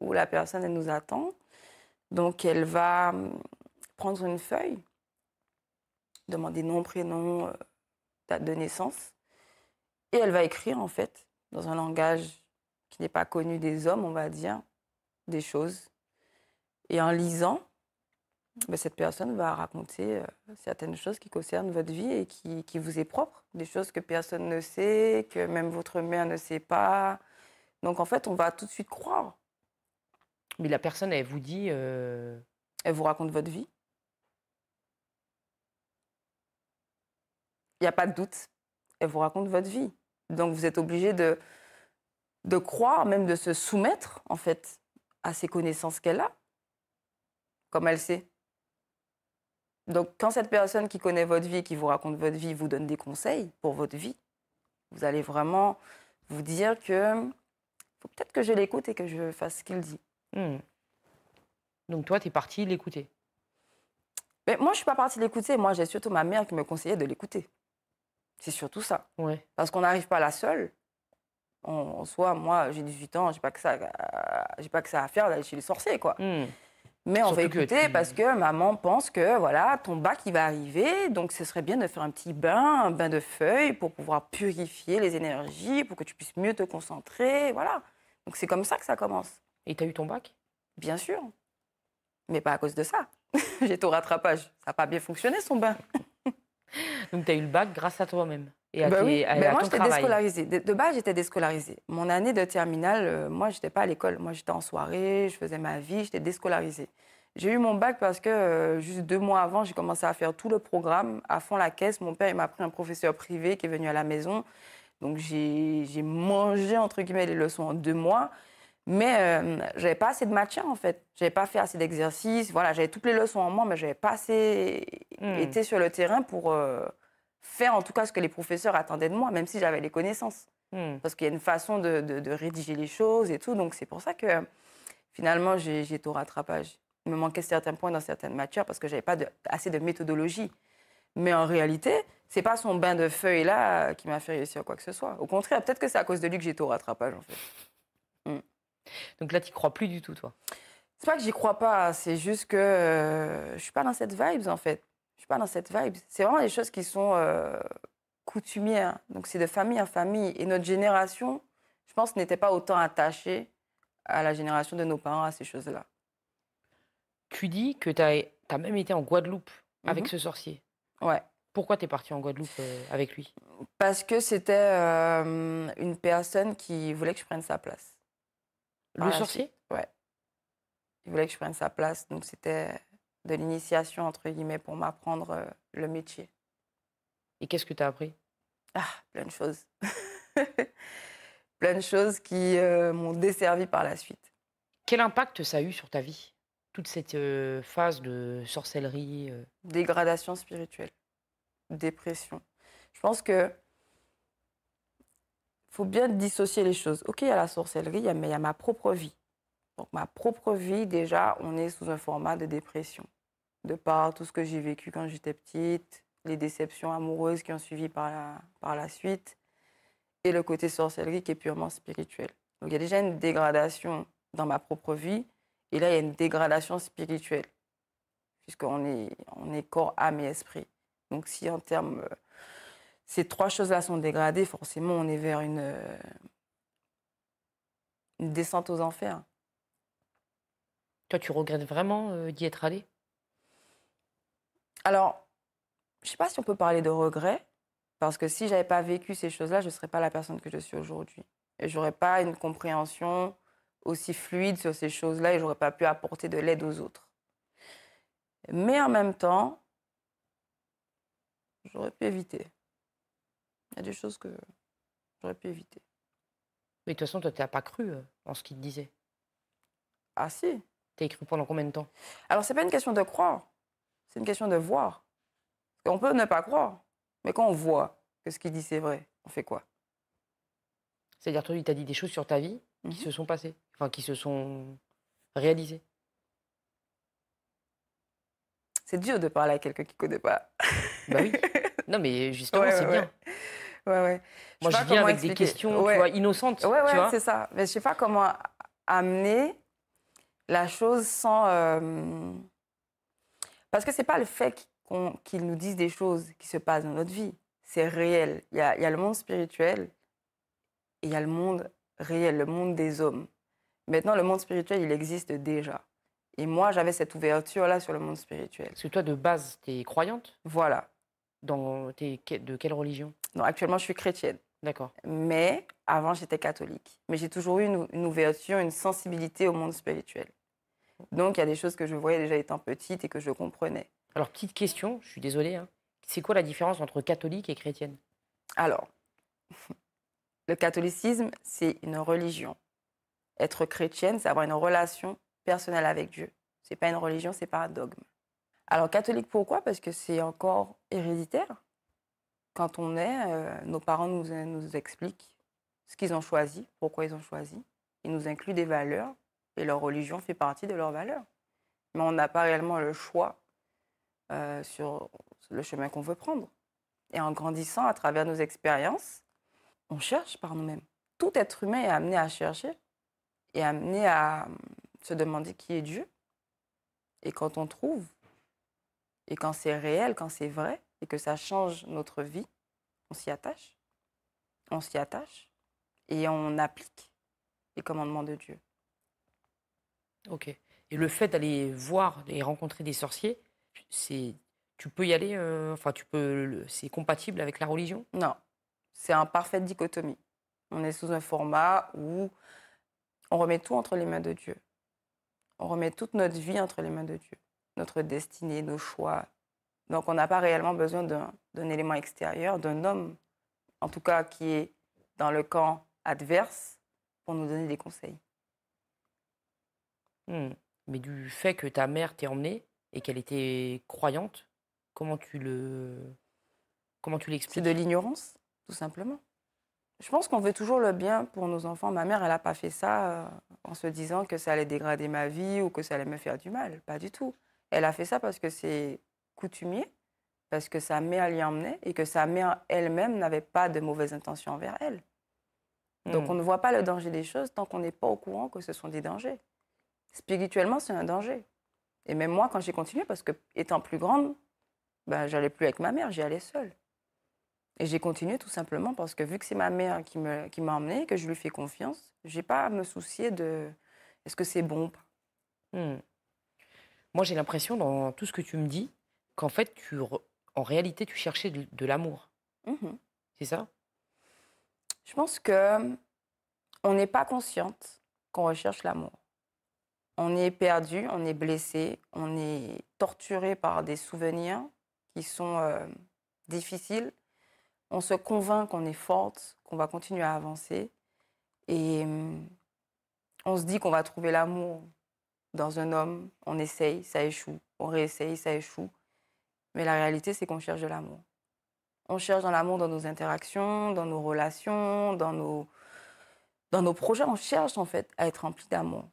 où la personne nous attend. Donc elle va hum, prendre une feuille, demander nom, prénom, date de naissance. Et elle va écrire, en fait, dans un langage qui n'est pas connu des hommes, on va dire, des choses. Et en lisant, ben, cette personne va raconter euh, certaines choses qui concernent votre vie et qui, vous est propre, des choses que personne ne sait, que même votre mère ne sait pas. Donc en fait, on va tout de suite croire. Mais la personne, elle vous dit... Euh, elle vous raconte votre vie. Il n'y a pas de doute elle vous raconte votre vie. Donc vous êtes obligé de, de croire, même de se soumettre, en fait, à ces connaissances qu'elle a, comme elle sait. Donc quand cette personne qui connaît votre vie, qui vous raconte votre vie, vous donne des conseils pour votre vie, vous allez vraiment vous dire que faut peut-être que je l'écoute et que je fasse ce qu'il dit. Hmm. Donc toi, tu es partie l'écouter. Mais moi, je suis pas partie l'écouter. Moi, j'ai surtout ma mère qui me conseillait de l'écouter. C'est surtout ça. Parce qu'on n'arrive pas à la seule. En, soi, moi, j'ai 18 ans, j'ai pas que ça, euh, j'ai pas que ça à faire d'aller chez les sorciers, quoi. Hmm. Mais on va écouter parce que maman pense que voilà, ton bac il va arriver, donc ce serait bien de faire un petit bain, un bain de feuilles pour pouvoir purifier les énergies, pour que tu puisses mieux te concentrer, voilà. Donc c'est comme ça que ça commence. Et tu as eu ton bac Bien sûr. Mais pas à cause de ça. J'ai tout rattrapage. Ça n'a pas bien fonctionné son bain. Donc, tu as eu le bac grâce à toi-même. Et à bah oui. Mais moi, j'étais déscolarisée. De, base, j'étais déscolarisée. Mon année de terminale, moi, euh, moi, j'étais pas à l'école. Moi, j'étais en soirée, je faisais ma vie, j'étais déscolarisée. J'ai eu mon bac parce que euh, juste deux mois avant, j'ai commencé à faire tout le programme à fond la caisse. Mon père, il m'a pris un professeur privé qui est venu à la maison. Donc j'ai mangé, entre guillemets, les leçons en deux mois. Mais euh, je n'avais pas assez de matière en fait. n'avais pas fait assez d'exercices. Voilà, j'avais toutes les leçons en moi, mais j'avais pas assez hmm. été sur le terrain pour euh, faire en tout cas ce que les professeurs attendaient de moi, même si j'avais les connaissances. Hmm. Parce qu'il y a une façon de, rédiger les choses et tout. Donc c'est pour ça que finalement j'ai été au rattrapage. Il me manquait certains points dans certaines matières parce que j'avais pas assez de méthodologie. Mais en réalité, c'est pas son bain de feuilles là euh, qui m'a fait réussir quoi que ce soit. Au contraire, peut-être que c'est à cause de lui que j'ai été au rattrapage en fait. Donc là, tu crois plus du tout, toi C'est pas que j'y crois pas, c'est juste que euh, je suis pas dans cette vibe, en fait. Je suis pas dans cette vibe. C'est vraiment des choses qui sont euh, coutumières. Donc c'est de famille en famille. Et notre génération, je pense, n'était pas autant attachée à la génération de nos parents, à ces choses-là. Tu dis que tu as, même été en Guadeloupe avec mhm. ce sorcier. Ouais. Pourquoi tu es partie en Guadeloupe euh, avec lui Parce que c'était une personne qui voulait que je prenne sa place. Le sorcier Ouais. Il voulait que je prenne sa place. Donc, c'était de l'initiation, entre guillemets, pour m'apprendre euh, le métier. Et qu'est-ce que tu as appris Ah, plein de choses. plein de choses qui euh, m'ont desservi par la suite. Quel impact ça a eu sur ta vie Toute cette euh, phase de sorcellerie Dégradation spirituelle, dépression. Je pense que faut bien dissocier les choses. OK, il y a la sorcellerie, mais il y a ma propre vie. Donc ma propre vie, déjà, on est sous un format de dépression. De par tout ce que j'ai vécu quand j'étais petite, les déceptions amoureuses qui ont suivi par la, par la suite, et le côté sorcellerie qui est purement spirituel. Donc il y a déjà une dégradation dans ma propre vie, et là il y a une dégradation spirituelle, puisqu'on est, on est corps, âme et esprit. Donc si en termes euh, ces trois choses-là sont dégradées, forcément, on est vers une, euh, descente aux enfers. Toi, tu regrettes vraiment euh, d'y être allé Alors, je ne sais pas si on peut parler de regret, parce que si j'avais pas vécu ces choses-là, je ne serais pas la personne que je suis aujourd'hui. Et n'aurais pas une compréhension aussi fluide sur ces choses-là et j'aurais pas pu apporter de l'aide aux autres. Mais en même temps, j'aurais pu éviter. Il y a des choses que j'aurais pu éviter. Mais de toute façon, toi, tu n'as pas cru euh, en ce qu'il te disait. Ah si. Tu as cru pendant combien de temps Alors, c'est pas une question de croire, c'est une question de voir. On peut ne pas croire, mais quand on voit que ce qu'il dit c'est vrai, on fait quoi C'est-à-dire, toi, il t'a dit des choses sur ta vie qui mhm. se sont passées, enfin, qui se sont réalisées. C'est dur de parler à quelqu'un qui ne connaît pas. Bah oui. Non, mais justement, c'est bien. Ouais, ouais. Moi, je, viens avec des questions tu vois, innocentes. Oui, c'est ça. Mais je sais pas comment amener la chose sans. Euh, parce que c'est pas le fait qu'ils nous disent des choses qui se passent dans notre vie. C'est réel. Il y, a, il y a le monde spirituel et il y a le monde réel, le monde des hommes. Maintenant, le monde spirituel, il existe déjà. Et moi, j'avais cette ouverture-là sur le monde spirituel. Parce que toi, de base, tu es croyante Voilà de quelle religion Non, actuellement, je suis chrétienne. D'accord. Mais avant, j'étais catholique. Mais j'ai toujours eu une, ouverture, une sensibilité au monde spirituel. Donc, il y a des choses que je voyais déjà étant petite et que je comprenais. Alors, petite question, je suis désolée. Hein. C'est quoi la différence entre catholique et chrétienne Alors, le catholicisme, c'est une religion. Être chrétienne, c'est avoir une relation personnelle avec Dieu. Ce n'est pas une religion, c'est pas un dogme. Alors catholique pourquoi Parce que c'est encore héréditaire. Quand on est, euh, nos parents euh, nous, expliquent ce qu'ils ont choisi, pourquoi ils ont choisi. Ils nous incluent des valeurs et leur religion fait partie de leurs valeurs. Mais on n'a pas réellement le choix euh, sur le chemin qu'on veut prendre. Et en grandissant à travers nos expériences, on cherche par nous-mêmes. Tout être humain est amené à chercher et amené à hum, se demander qui est Dieu. Et quand on trouve, et quand c'est réel, quand c'est vrai, et que ça change notre vie, on s'y attache. On s'y attache et on applique les commandements de Dieu. Ok. Et le fait d'aller voir et rencontrer des sorciers, c'est tu peux y aller, euh, enfin tu peux, c'est compatible avec la religion Non, c'est un parfaite dichotomie. On est sous un format où on remet tout entre les mains de Dieu. On remet toute notre vie entre les mains de Dieu notre destinée, nos choix. Donc on n'a pas réellement besoin d'un élément extérieur, d'un homme, en tout cas qui est dans le camp adverse, pour nous donner des conseils. Hmm. Mais du fait que ta mère t'ait emmenée et qu'elle était croyante, comment tu le comment tu l'expliques C'est de l'ignorance, tout simplement. Je pense qu'on veut toujours le bien pour nos enfants. Ma mère, elle n'a pas fait ça euh, en se disant que ça allait dégrader ma vie ou que ça allait me faire du mal. Pas du tout. Elle a fait ça parce que c'est coutumier, parce que sa mère l'y emmenait et que sa mère elle-même n'avait pas de mauvaises intentions envers elle. Donc hmm. on ne voit pas le danger des choses tant qu'on n'est pas au courant que ce sont des dangers. Spirituellement, c'est un danger. Et même moi, quand j'ai continué, parce que étant plus grande, ben, j'allais plus avec ma mère, j'y allais seule. Et j'ai continué tout simplement parce que vu que c'est ma mère qui m'a qui emmenée, que je lui fais confiance, j'ai pas à me soucier de est-ce que c'est bon ou hmm. Moi, j'ai l'impression dans tout ce que tu me dis qu'en fait, tu, en réalité, tu cherchais de, l'amour. Mhm. C'est ça Je pense que on n'est pas consciente qu'on recherche l'amour. On est perdu, on est blessé, on est torturé par des souvenirs qui sont euh, difficiles. On se convainc qu'on est forte, qu'on va continuer à avancer. Et hum, on se dit qu'on va trouver l'amour dans un homme, on essaye, ça échoue, on réessaye, ça échoue. Mais la réalité, c'est qu'on cherche de l'amour. On cherche dans l'amour dans nos interactions, dans nos relations, dans nos, dans nos projets. On cherche en fait à être rempli d'amour.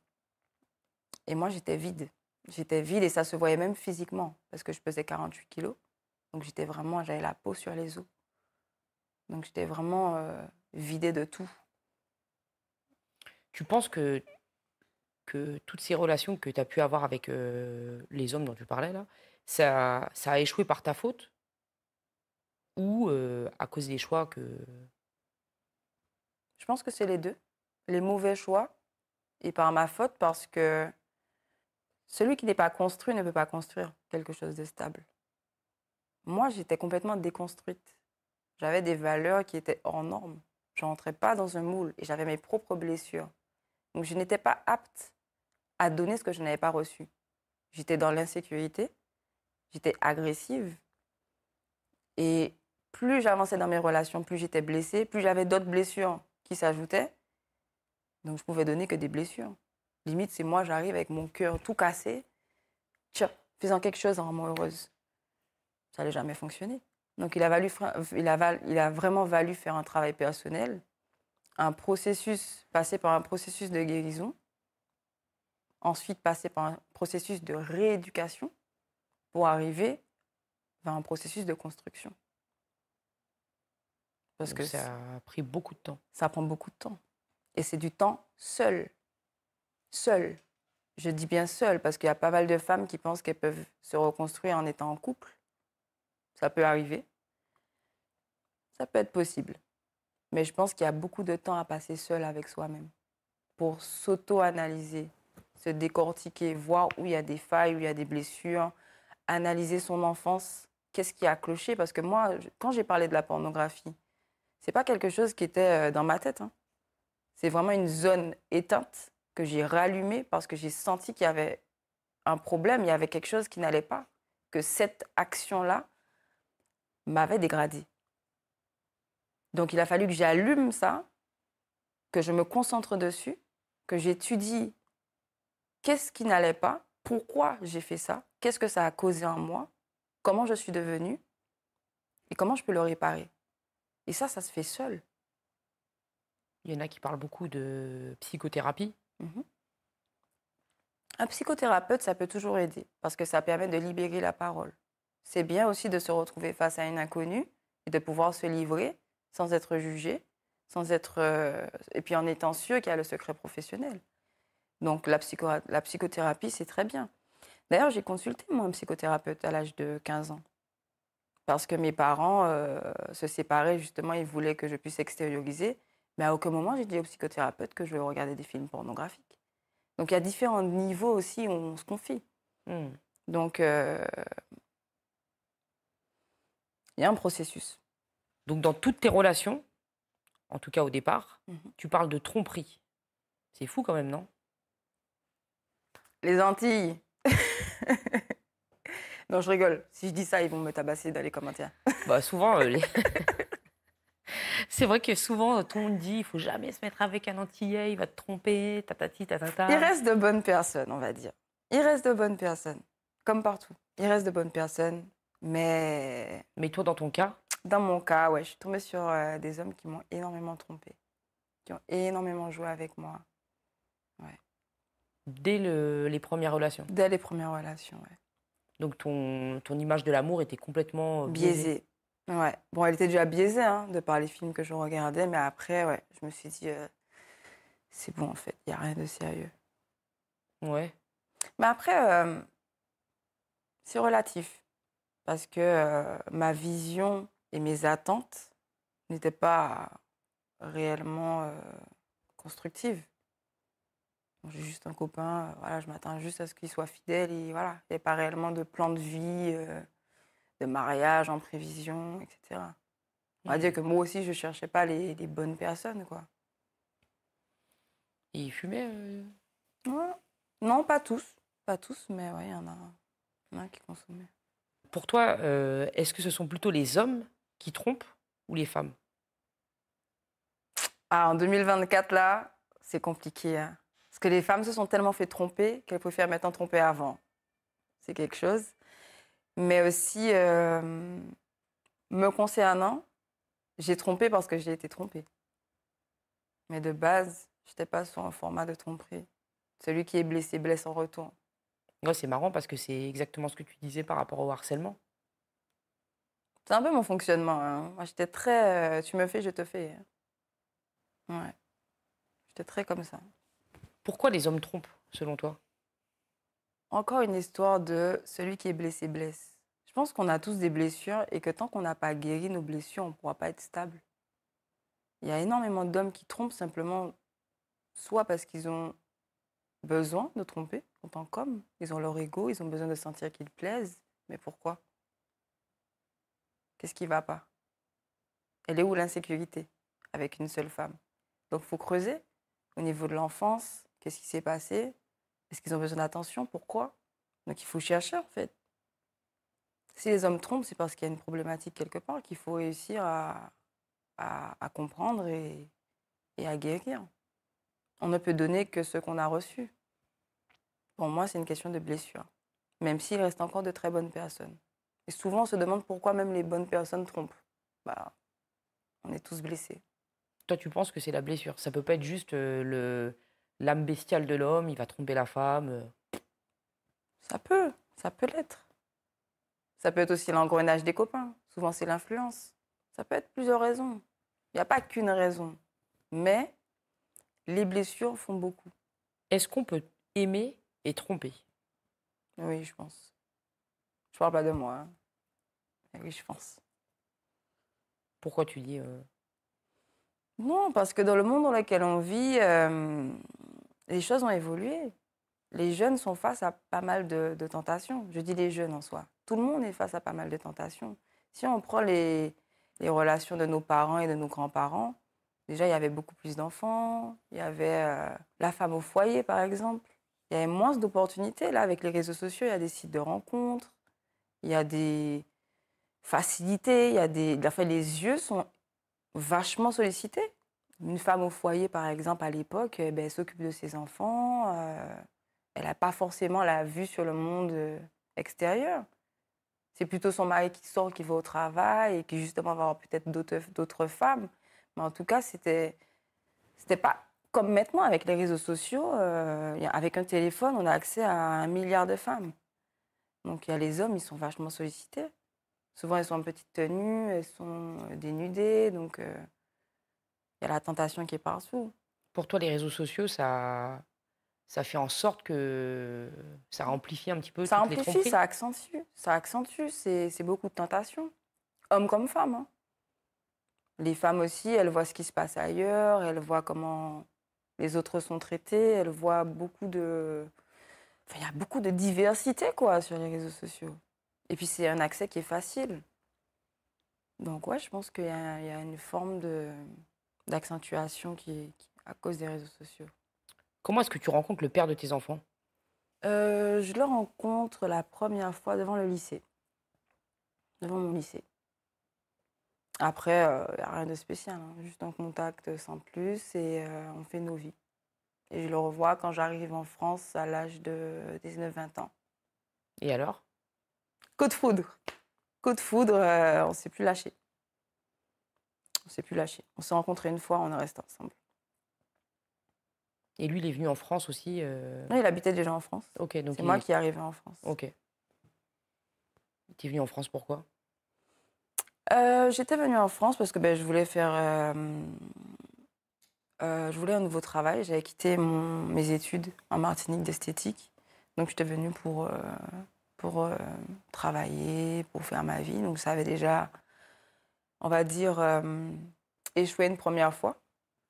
Et moi, j'étais vide. J'étais vide et ça se voyait même physiquement parce que je pesais 48 kilos. Donc j'étais vraiment, j'avais la peau sur les os. Donc j'étais vraiment euh, vidée de tout. Tu penses que que toutes ces relations que tu as pu avoir avec euh, les hommes dont tu parlais, là, ça, ça a échoué par ta faute ou euh, à cause des choix que... Je pense que c'est les deux. Les mauvais choix et par ma faute parce que celui qui n'est pas construit ne peut pas construire quelque chose de stable. Moi, j'étais complètement déconstruite. J'avais des valeurs qui étaient hors normes. Je n'entrais pas dans un moule et j'avais mes propres blessures. Donc je n'étais pas apte à donner ce que je n'avais pas reçu. J'étais dans l'insécurité, j'étais agressive. Et plus j'avançais dans mes relations, plus j'étais blessée, plus j'avais d'autres blessures qui s'ajoutaient. Donc je pouvais donner que des blessures. Limite, c'est moi, j'arrive avec mon cœur tout cassé, faisant quelque chose en rendant heureuse. Ça n'allait jamais fonctionner. Donc il a, valu, il a vraiment valu faire un travail personnel un processus, passer par un processus de guérison, ensuite passer par un processus de rééducation pour arriver vers un processus de construction. Parce que ça a pris beaucoup de temps. Ça prend beaucoup de temps. Et c'est du temps seul. Seul. Je dis bien seul parce qu'il y a pas mal de femmes qui pensent qu'elles peuvent se reconstruire en étant en couple. Ça peut arriver. Ça peut être possible. Mais je pense qu'il y a beaucoup de temps à passer seul avec soi-même pour s'auto-analyser, se décortiquer, voir où il y a des failles, où il y a des blessures, analyser son enfance, qu'est-ce qui a cloché. Parce que moi, quand j'ai parlé de la pornographie, ce n'est pas quelque chose qui était euh, dans ma tête. Hein. C'est vraiment une zone éteinte que j'ai rallumée parce que j'ai senti qu'il y avait un problème, il y avait quelque chose qui n'allait pas, que cette action-là m'avait dégradée. Donc il a fallu que j'allume ça, que je me concentre dessus, que j'étudie qu'est-ce qui n'allait pas, pourquoi j'ai fait ça, qu'est-ce que ça a causé en moi, comment je suis devenue et comment je peux le réparer. Et ça, ça se fait seul. Il y en a qui parlent beaucoup de psychothérapie. Mhm. Un psychothérapeute, ça peut toujours aider parce que ça permet de libérer la parole. C'est bien aussi de se retrouver face à un inconnu et de pouvoir se livrer sans être jugé, sans être, euh, et puis en étant sûr qu'il y a le secret professionnel. Donc la, psycho, la psychothérapie, c'est très bien. D'ailleurs, j'ai consulté moi un psychothérapeute à l'âge de 15 ans. Parce que mes parents euh, se séparaient, justement, ils voulaient que je puisse extérioriser. Mais à aucun moment, j'ai dit au psychothérapeute que je regarder des films pornographiques. Donc il y a différents niveaux aussi où on se confie. Hmm. Donc, euh, il y a un processus. Donc dans toutes tes relations, en tout cas au départ, mhm. tu parles de tromperie. C'est fou quand même, non Les Antilles. non, je rigole. Si je dis ça, ils vont me tabasser d'aller comme un bah, souvent, euh, C'est vrai que souvent, euh, on dit il faut jamais se mettre avec un Antillais, il va te tromper, tatati, tatata. Il reste de bonnes personnes, on va dire. Il reste de bonnes personnes, comme partout. Il reste de bonnes personnes, mais. Mais toi, dans ton cas dans mon cas, ouais, je suis tombée sur euh, des hommes qui m'ont énormément trompée, qui ont énormément joué avec moi. Ouais. Dès le, les premières relations Dès les premières relations, ouais. Donc ton, ton image de l'amour était complètement euh, biaisée. Ouais. Bon, elle était déjà biaisée hein, de par les films que je regardais, mais après, ouais, je me suis dit, euh, c'est bon en fait, il n'y a rien de sérieux. Ouais. Mais après, c'est relatif. Parce que ma vision et mes attentes n'étaient pas réellement euh, constructives. J'ai juste un copain, euh, voilà, je m'attends juste à ce qu'il soit fidèle et voilà, il n'y a pas réellement de plan de vie, euh, de mariage en prévision, etc. On va mm. dire que moi aussi, je ne cherchais pas les, bonnes personnes, quoi. Et ils fumaient Non, pas tous. Pas tous, mais ouais, il y, en a un qui consommait. Pour toi, est-ce que ce sont plutôt les hommes qui trompent ou les femmes ah, En 2024, là, c'est compliqué. Hein. Parce que les femmes se sont tellement fait tromper qu'elles préfèrent maintenant tromper avant. C'est quelque chose. Mais aussi, euh, me concernant, j'ai trompé parce que j'ai été trompée. Mais de base, je n'étais pas sur un format de tromperie. Celui qui est blessé blesse en retour. c'est marrant parce que c'est exactement ce que tu disais par rapport au harcèlement. C'est un peu mon fonctionnement. Hein. Moi, j'étais très. Euh, tu me fais, je te fais. Ouais. J'étais très comme ça. Pourquoi les hommes trompent, selon toi Encore une histoire de celui qui est blessé blesse. Je pense qu'on a tous des blessures et que tant qu'on n'a pas guéri nos blessures, on ne pourra pas être stable. Il y a énormément d'hommes qui trompent simplement, soit parce qu'ils ont besoin de tromper en tant qu'hommes, ils ont leur ego, ils ont besoin de sentir qu'ils plaisent, mais pourquoi Qu'est-ce qui ne va pas Elle est où l'insécurité avec une seule femme Donc il faut creuser au niveau de l'enfance. Qu'est-ce qui s'est passé Est-ce qu'ils ont besoin d'attention Pourquoi Donc il faut chercher en fait. Si les hommes trompent, c'est parce qu'il y a une problématique quelque part qu'il faut réussir à, comprendre et à guérir. On ne peut donner que ce qu'on a reçu. Pour moi, c'est une question de blessure, même s'il reste encore de très bonnes personnes. Et souvent, on se demande pourquoi même les bonnes personnes trompent. Bah, on est tous blessés. Toi, tu penses que c'est la blessure Ça peut pas être juste euh, le l'âme bestiale de l'homme, il va tromper la femme euh. Ça peut, ça peut l'être. Ça peut être aussi l'engrenage des copains. Souvent, c'est l'influence. Ça peut être plusieurs raisons. Il n'y a pas qu'une raison. Mais les blessures font beaucoup. Est-ce qu'on peut aimer et tromper Oui, je pense. Je parle pas de moi. Eh oui, je pense. Pourquoi tu dis. Euh? Non, parce que dans le monde dans lequel on vit, euh, les choses ont évolué. Les jeunes sont face à pas mal de, tentations. Je dis les jeunes en soi. Tout le monde est face à pas mal de tentations. Si on prend les, relations de nos parents et de nos grands-parents, déjà, il y avait beaucoup plus d'enfants. Il y avait euh, la femme au foyer, par exemple. Il y avait moins d'opportunités. Là, avec les réseaux sociaux, il y a des sites de rencontres il y a des facilités, il y a des... Enfin, les yeux sont vachement sollicités. Une femme au foyer, par exemple, à l'époque, eh ben, elle s'occupe de ses enfants, euh, elle n'a pas forcément la vue sur le monde euh, extérieur. C'est plutôt son mari qui sort, qui va au travail et qui justement va avoir peut-être d'autres femmes. Mais en tout cas, c'était c'était pas comme maintenant avec les réseaux sociaux. Euh, avec un téléphone, on a accès à un milliard de femmes. Donc il y a les hommes, ils sont vachement sollicités. Souvent, elles sont en petite tenue, elles sont euh, dénudées, donc euh, il y a la tentation qui est partout. Pour toi, les réseaux sociaux, ça, ça fait en sorte que ça amplifie un petit peu Ça amplifie, ça accentue, ça accentue, c'est beaucoup de tentations, hommes comme femmes. Hein. Les femmes aussi, elles voient ce qui se passe ailleurs, elles voient comment les autres sont traités, elles voient beaucoup de, il y a beaucoup de diversité quoi, sur les réseaux sociaux. Et puis c'est un accès qui est facile. Donc ouais, je pense qu'il y, a une forme d'accentuation qui, à cause des réseaux sociaux. Comment est-ce que tu rencontres le père de tes enfants euh, Je le rencontre la première fois devant le lycée. Devant mon lycée. Après, il euh, a rien de spécial, hein. juste un contact sans plus et on fait nos vies. Et je le revois quand j'arrive en France à l'âge de 19-20 ans. Et alors Coup de foudre. Coup de foudre, on ne s'est plus lâché. On s'est plus lâché. On s'est rencontrés une fois, on est restés ensemble. Et lui, il est venu en France aussi euh Non, il habitait déjà en France. Ok, donc c'est moi qui arrivais en France. Ok. Tu es venu en France pourquoi euh, J'étais venue en France parce que ben, je voulais faire euh, euh, je voulais un nouveau travail. J'avais quitté mes études en Martinique d'esthétique. Donc j'étais venue pour, euh, pour euh, travailler, pour faire ma vie. Donc ça avait déjà, on va dire, échoué une première fois.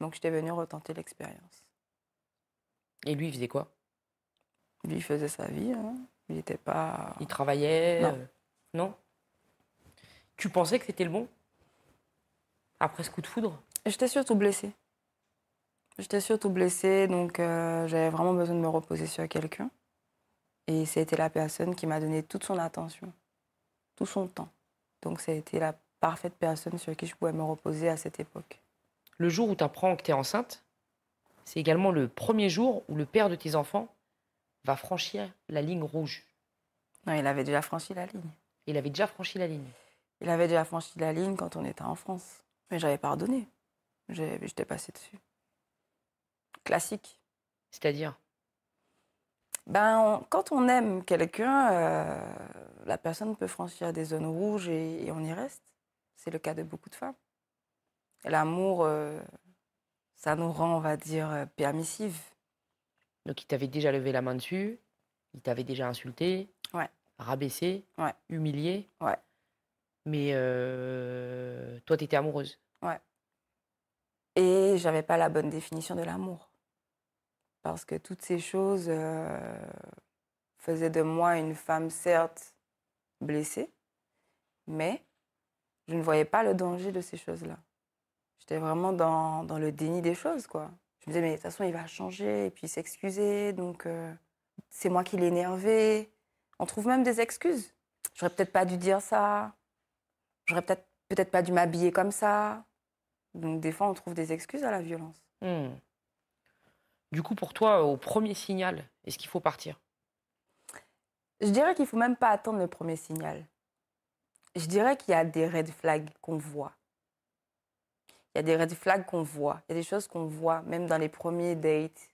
Donc j'étais venue retenter l'expérience. Et lui, il faisait quoi Lui, il faisait sa vie. Hein. Il n'était pas... Il travaillait Non. non tu pensais que c'était le bon Après ce coup de foudre J'étais surtout blessée. J'étais surtout blessée, donc euh, j'avais vraiment besoin de me reposer sur quelqu'un. Et c'était la personne qui m'a donné toute son attention, tout son temps. Donc c'était la parfaite personne sur qui je pouvais me reposer à cette époque. Le jour où tu apprends que tu es enceinte, c'est également le premier jour où le père de tes enfants va franchir la ligne rouge. Non, il avait déjà franchi la ligne. Il avait déjà franchi la ligne. Il avait déjà franchi la ligne quand on était en France. Mais j'avais pardonné. J'étais passé dessus. Classique. C'est-à-dire ben, Quand on aime quelqu'un, euh, la personne peut franchir des zones rouges et, on y reste. C'est le cas de beaucoup de femmes. L'amour, euh, ça nous rend, on va dire, euh, permissive. Donc il t'avait déjà levé la main dessus, il t'avait déjà insulté, ouais. rabaissé, humilié. Ouais. Mais toi, tu étais amoureuse. Ouais. Et j'avais pas la bonne définition de l'amour. Parce que toutes ces choses euh, faisaient de moi une femme, certes, blessée, mais je ne voyais pas le danger de ces choses-là. J'étais vraiment dans, le déni des choses, quoi. Je me disais, mais de toute façon, il va changer, et puis s'excuser, donc euh, c'est moi qui l'ai énervé. On trouve même des excuses. J'aurais peut-être pas dû dire ça. J'aurais peut-être peut-être pas dû m'habiller comme ça. Donc des fois, on trouve des excuses à la violence. Hmm. Du coup, pour toi, au premier signal, est-ce qu'il faut partir Je dirais qu'il ne faut même pas attendre le premier signal. Je dirais qu'il y a des red flags qu'on voit. Il y a des red flags qu'on voit. Il y a des choses qu'on voit, même dans les premiers dates,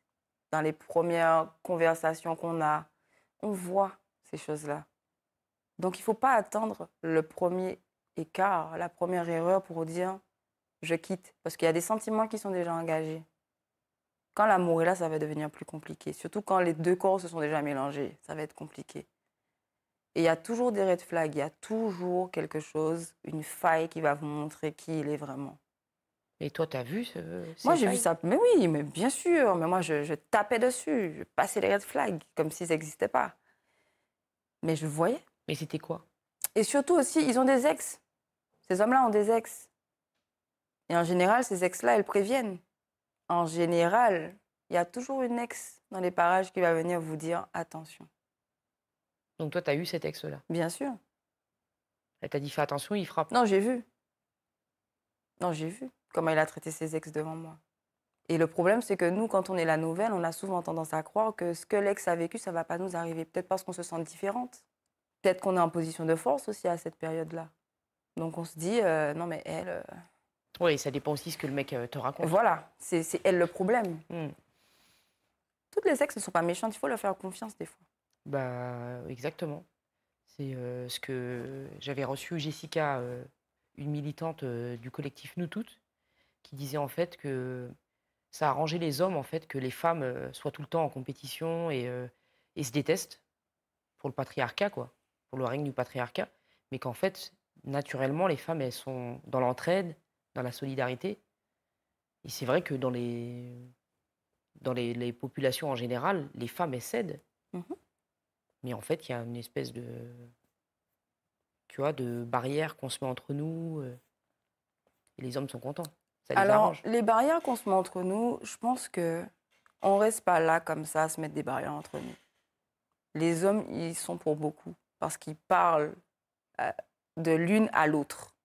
dans les premières conversations qu'on a. On voit ces choses-là. Donc il ne faut pas attendre le premier écart, la première erreur pour dire je quitte. Parce qu'il y a des sentiments qui sont déjà engagés. Quand l'amour est là, ça va devenir plus compliqué. Surtout quand les deux corps se sont déjà mélangés, ça va être compliqué. Et il y a toujours des red flags, il y a toujours quelque chose, une faille qui va vous montrer qui il est vraiment. Et toi, tu as vu ce. Moi, j'ai vu ça. Mais oui, mais bien sûr. Mais moi, je, je tapais dessus. Je passais les red flags comme s'ils n'existaient pas. Mais je voyais. Mais c'était quoi Et surtout aussi, ils ont des ex. Ces hommes-là ont des ex. Et en général, ces ex-là, elles préviennent. En général, il y a toujours une ex dans les parages qui va venir vous dire attention. Donc toi, tu as eu cet ex-là Bien sûr. Elle t'a dit fais attention, il frappe. Non, j'ai vu. Non, j'ai vu comment il a traité ses ex devant moi. Et le problème, c'est que nous, quand on est la nouvelle, on a souvent tendance à croire que ce que l'ex a vécu, ça ne va pas nous arriver. Peut-être parce qu'on se sent différente. Peut-être qu'on est en position de force aussi à cette période-là. Donc on se dit, euh, non mais elle, euh, oui, ça dépend aussi de ce que le mec euh, te raconte. Voilà, c'est elle le problème. Hmm. Toutes les sexes ne sont pas méchantes, il faut leur faire confiance des fois. Bah, exactement. C'est euh, ce que j'avais reçu Jessica, euh, une militante du collectif Nous Toutes, qui disait en fait que ça arrangeait les hommes en fait que les femmes soient tout le temps en compétition et, et se détestent pour le patriarcat, quoi, pour le règne du patriarcat, mais qu'en fait, naturellement, les femmes, elles sont dans l'entraide, la solidarité. Et c'est vrai que dans les, dans les, populations en général, les femmes essaient mhm. Mais en fait, il y a une espèce de, tu vois, de barrière qu'on se met entre nous. Euh, et les hommes sont contents. Alors, les barrières qu'on se met entre nous, je pense que on reste pas là comme ça à se mettre des barrières entre nous. Les hommes, ils sont pour beaucoup parce qu'ils parlent euh, de l'une à l'autre.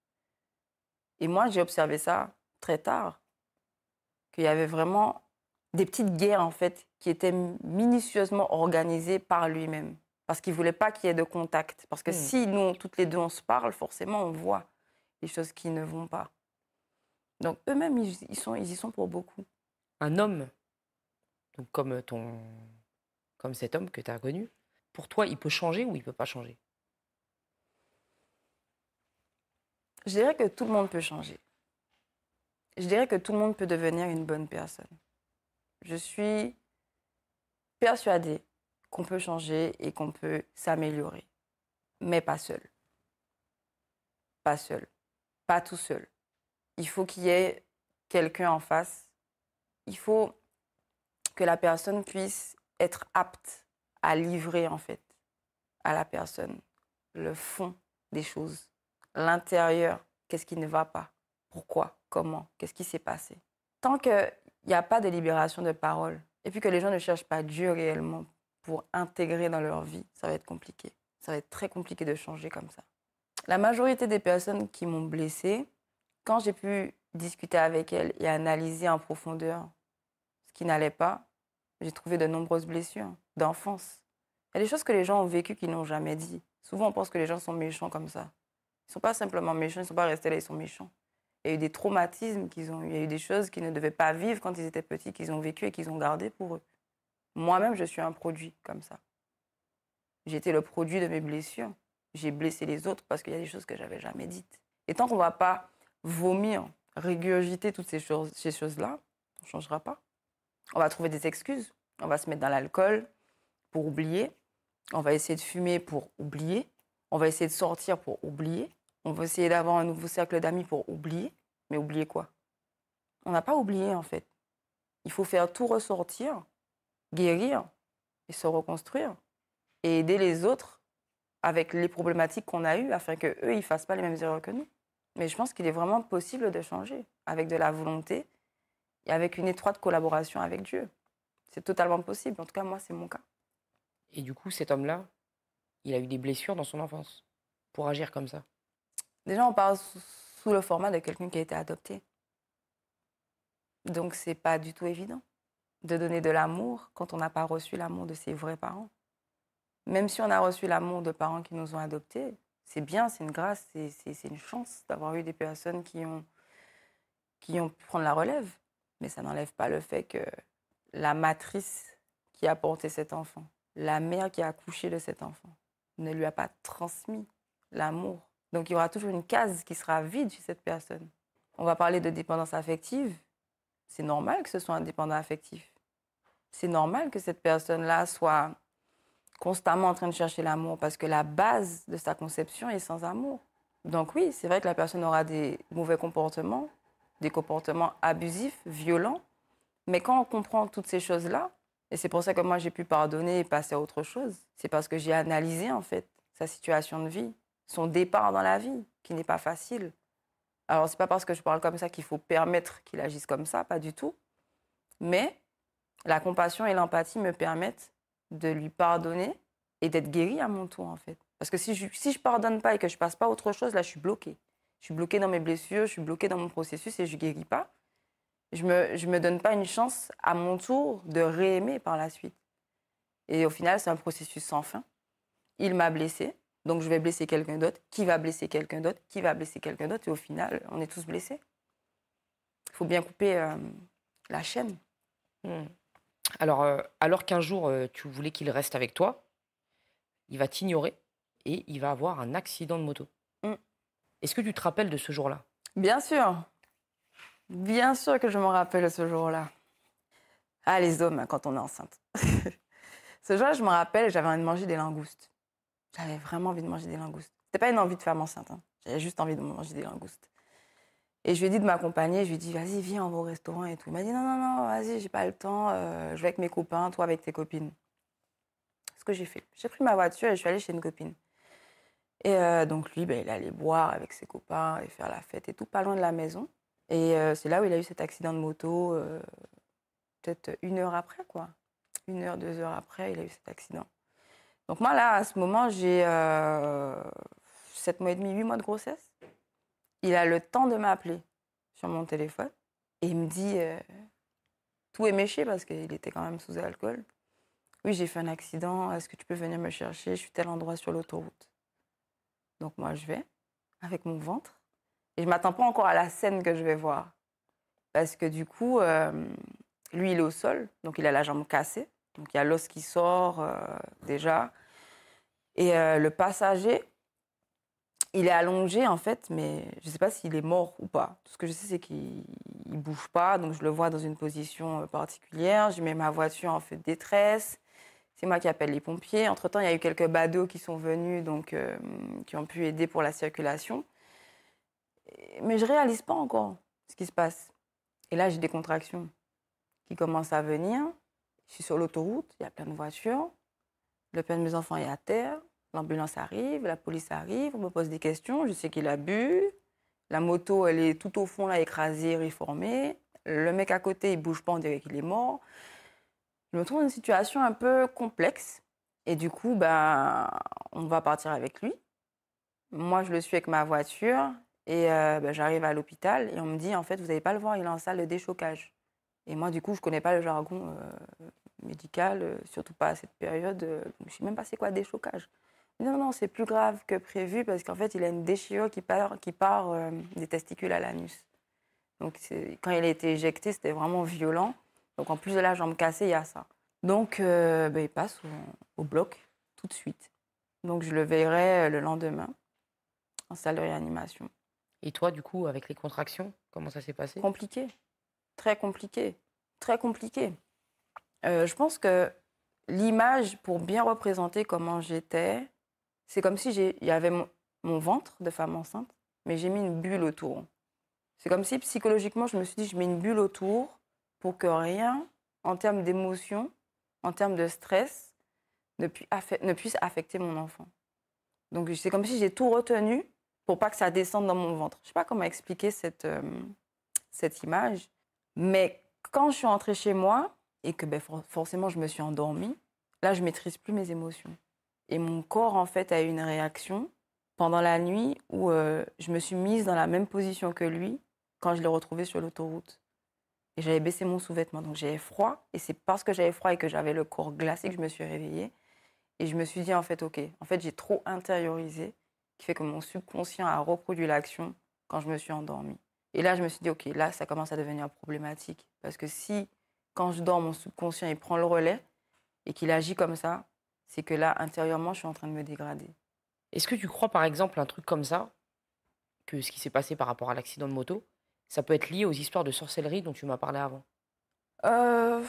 Et moi, j'ai observé ça très tard, qu'il y avait vraiment des petites guerres, en fait, qui étaient minutieusement organisées par lui-même. Parce qu'il ne voulait pas qu'il y ait de contact. Parce que hmm. si nous, toutes les deux, on se parle, forcément, on voit les choses qui ne vont pas. Donc, eux-mêmes, ils, sont, y sont pour beaucoup. Un homme, donc comme, ton, comme cet homme que tu as connu, pour toi, il peut changer ou il ne peut pas changer Je dirais que tout le monde peut changer. Je dirais que tout le monde peut devenir une bonne personne. Je suis persuadée qu'on peut changer et qu'on peut s'améliorer, mais pas seul. Pas seul. Pas tout seul. Il faut qu'il y ait quelqu'un en face. Il faut que la personne puisse être apte à livrer en fait à la personne le fond des choses l'intérieur, qu'est-ce qui ne va pas, pourquoi, comment, qu'est-ce qui s'est passé. Tant qu'il n'y a pas de libération de parole, et puis que les gens ne cherchent pas Dieu réellement pour intégrer dans leur vie, ça va être compliqué. Ça va être très compliqué de changer comme ça. La majorité des personnes qui m'ont blessé quand j'ai pu discuter avec elles et analyser en profondeur ce qui n'allait pas, j'ai trouvé de nombreuses blessures d'enfance. Il y a des choses que les gens ont vécues qu'ils n'ont jamais dit. Souvent, on pense que les gens sont méchants comme ça. Ils ne sont pas simplement méchants, ils ne sont pas restés là, ils sont méchants. Il y a eu des traumatismes qu'ils ont eu, il y a eu des choses qu'ils ne devaient pas vivre quand ils étaient petits, qu'ils ont vécu et qu'ils ont gardé pour eux. Moi-même, je suis un produit comme ça. J'étais le produit de mes blessures. J'ai blessé les autres parce qu'il y a des choses que j'avais jamais dites. Et tant qu'on ne va pas vomir, régurgiter toutes ces choses-là, on ne changera pas. On va trouver des excuses. On va se mettre dans l'alcool pour oublier. On va essayer de fumer pour oublier. On va essayer de sortir pour oublier. On va essayer d'avoir un nouveau cercle d'amis pour oublier. Mais oublier quoi On n'a pas oublié, en fait. Il faut faire tout ressortir, guérir et se reconstruire. Et aider les autres avec les problématiques qu'on a eues afin qu'eux, ils ne fassent pas les mêmes erreurs que nous. Mais je pense qu'il est vraiment possible de changer avec de la volonté et avec une étroite collaboration avec Dieu. C'est totalement possible. En tout cas, moi, c'est mon cas. Et du coup, cet homme-là, il a eu des blessures dans son enfance pour agir comme ça. Déjà, on parle sous le format de quelqu'un qui a été adopté. Donc, c'est pas du tout évident de donner de l'amour quand on n'a pas reçu l'amour de ses vrais parents. Même si on a reçu l'amour de parents qui nous ont adoptés, c'est bien, c'est une grâce, c'est une chance d'avoir eu des personnes qui ont, qui ont pu prendre la relève. Mais ça n'enlève pas le fait que la matrice qui a porté cet enfant, la mère qui a accouché de cet enfant, ne lui a pas transmis l'amour. Donc il y aura toujours une case qui sera vide chez cette personne. On va parler de dépendance affective. C'est normal que ce soit un dépendant affectif. C'est normal que cette personne-là soit constamment en train de chercher l'amour parce que la base de sa conception est sans amour. Donc oui, c'est vrai que la personne aura des mauvais comportements, des comportements abusifs, violents. Mais quand on comprend toutes ces choses-là, et c'est pour ça que moi, j'ai pu pardonner et passer à autre chose. C'est parce que j'ai analysé, en fait, sa situation de vie, son départ dans la vie, qui n'est pas facile. Alors, c'est pas parce que je parle comme ça qu'il faut permettre qu'il agisse comme ça, pas du tout. Mais la compassion et l'empathie me permettent de lui pardonner et d'être guéri à mon tour, en fait. Parce que si je, si je pardonne pas et que je passe pas à autre chose, là, je suis bloquée. Je suis bloquée dans mes blessures, je suis bloquée dans mon processus et je guéris pas je me, me donne pas une chance à mon tour de réaimer par la suite. Et au final, c'est un processus sans fin. Il m'a blessé, donc je vais blesser quelqu'un d'autre, qui va blesser quelqu'un d'autre, qui va blesser quelqu'un d'autre, et au final, on est tous blessés. Il faut bien couper euh, la chaîne. Hmm. Alors, euh, alors qu'un jour, euh, tu voulais qu'il reste avec toi, il va t'ignorer et il va avoir un accident de moto. Hmm. Est-ce que tu te rappelles de ce jour-là Bien sûr. Bien sûr que je m'en rappelle ce jour-là. Ah, les hommes, hein, quand on est enceinte. ce jour-là, je me rappelle, j'avais envie de manger des langoustes. J'avais vraiment envie de manger des langoustes. C'était pas une envie de faire enceinte, hein. j'avais juste envie de manger des langoustes. Et je lui ai dit de m'accompagner, je lui ai dit, vas-y, viens, on va au restaurant et tout. Il m'a dit, non, non, non, vas-y, j'ai pas le temps, euh, je vais avec mes copains, toi avec tes copines. Ce que j'ai fait. J'ai pris ma voiture et je suis allée chez une copine. Et euh, donc lui, ben, il il allait boire avec ses copains et faire la fête et tout, pas loin de la maison. Et euh, c'est là où il a eu cet accident de moto, euh, peut-être une heure après, quoi. Une heure, deux heures après, il a eu cet accident. Donc moi, là, à ce moment, j'ai euh, sept mois et demi, huit mois de grossesse. Il a le temps de m'appeler sur mon téléphone. Et il me dit, tout est méché parce qu'il était quand même sous alcool. Oui, j'ai fait un accident, est-ce que tu peux venir me chercher Je suis tel endroit sur l'autoroute. Donc moi, je vais avec mon ventre. Et je m'attends pas encore à la scène que je vais voir. Parce que du coup, euh, lui, il est au sol, donc il a la jambe cassée. Donc il y a l'os qui sort euh, déjà. Et euh, le passager, il est allongé en fait, mais je ne sais pas s'il est mort ou pas. Tout ce que je sais, c'est qu'il ne bouge pas. Donc je le vois dans une position particulière. Je mets ma voiture en feu de détresse. C'est moi qui appelle les pompiers. Entre-temps, il y a eu quelques badauds qui sont venus, donc qui ont pu aider pour la circulation mais je réalise pas encore ce qui se passe. Et là, j'ai des contractions qui commencent à venir. Je suis sur l'autoroute, il y a plein de voitures. Le père de mes enfants est à terre. L'ambulance arrive, la police arrive, on me pose des questions. Je sais qu'il a bu. La moto, elle est tout au fond, là, écrasée, réformée. Le mec à côté, il bouge pas, on dirait qu'il est mort. Je me trouve dans une situation un peu complexe. Et du coup, ben, on va partir avec lui. Moi, je le suis avec ma voiture. Et euh, bah, j'arrive à l'hôpital et on me dit, en fait, vous n'allez pas le voir, il est en salle de déchocage. Et moi, du coup, je ne connais pas le jargon euh, médical, euh, surtout pas à cette période. je ne sais même pas c'est quoi déchocage. Non, non, c'est plus grave que prévu parce qu'en fait, il a une déchirure qui part, qui part des testicules à l'anus. Donc, quand il a été éjecté, c'était vraiment violent. Donc, en plus de la jambe cassée, il y a ça. Donc, bah, il passe au, au bloc tout de suite. Donc, je le verrai le lendemain en salle de réanimation. Et toi, du coup, avec les contractions, comment ça s'est passé Compliqué. Très compliqué. Très compliqué. Euh, je pense que l'image, pour bien représenter comment j'étais, c'est comme si il y avait mon, ventre de femme enceinte, mais j'ai mis une bulle autour. C'est comme si psychologiquement, je me suis dit, je mets une bulle autour pour que rien, en termes d'émotion, en termes de stress, ne puisse affecter mon enfant. Donc c'est comme si j'ai tout retenu pour pas que ça descende dans mon ventre. Je sais pas comment expliquer cette, euh, cette image, mais quand je suis rentrée chez moi et que ben, forcément je me suis endormie, là je maîtrise plus mes émotions. Et mon corps en fait a eu une réaction pendant la nuit où euh, je me suis mise dans la même position que lui quand je l'ai retrouvé sur l'autoroute. Et j'avais baissé mon sous-vêtement, donc j'avais froid. Et c'est parce que j'avais froid et que j'avais le corps glacé que je me suis réveillée. Et je me suis dit en fait, ok, en fait j'ai trop intériorisé fait que mon subconscient a reproduit l'action quand je me suis endormie. Et là, je me suis dit, OK, là, ça commence à devenir problématique. Parce que si, quand je dors, mon subconscient, il prend le relais et qu'il agit comme ça, c'est que là, intérieurement, je suis en train de me dégrader. Est-ce que tu crois, par exemple, un truc comme ça, que ce qui s'est passé par rapport à l'accident de moto, ça peut être lié aux histoires de sorcellerie dont tu m'as parlé avant Euh.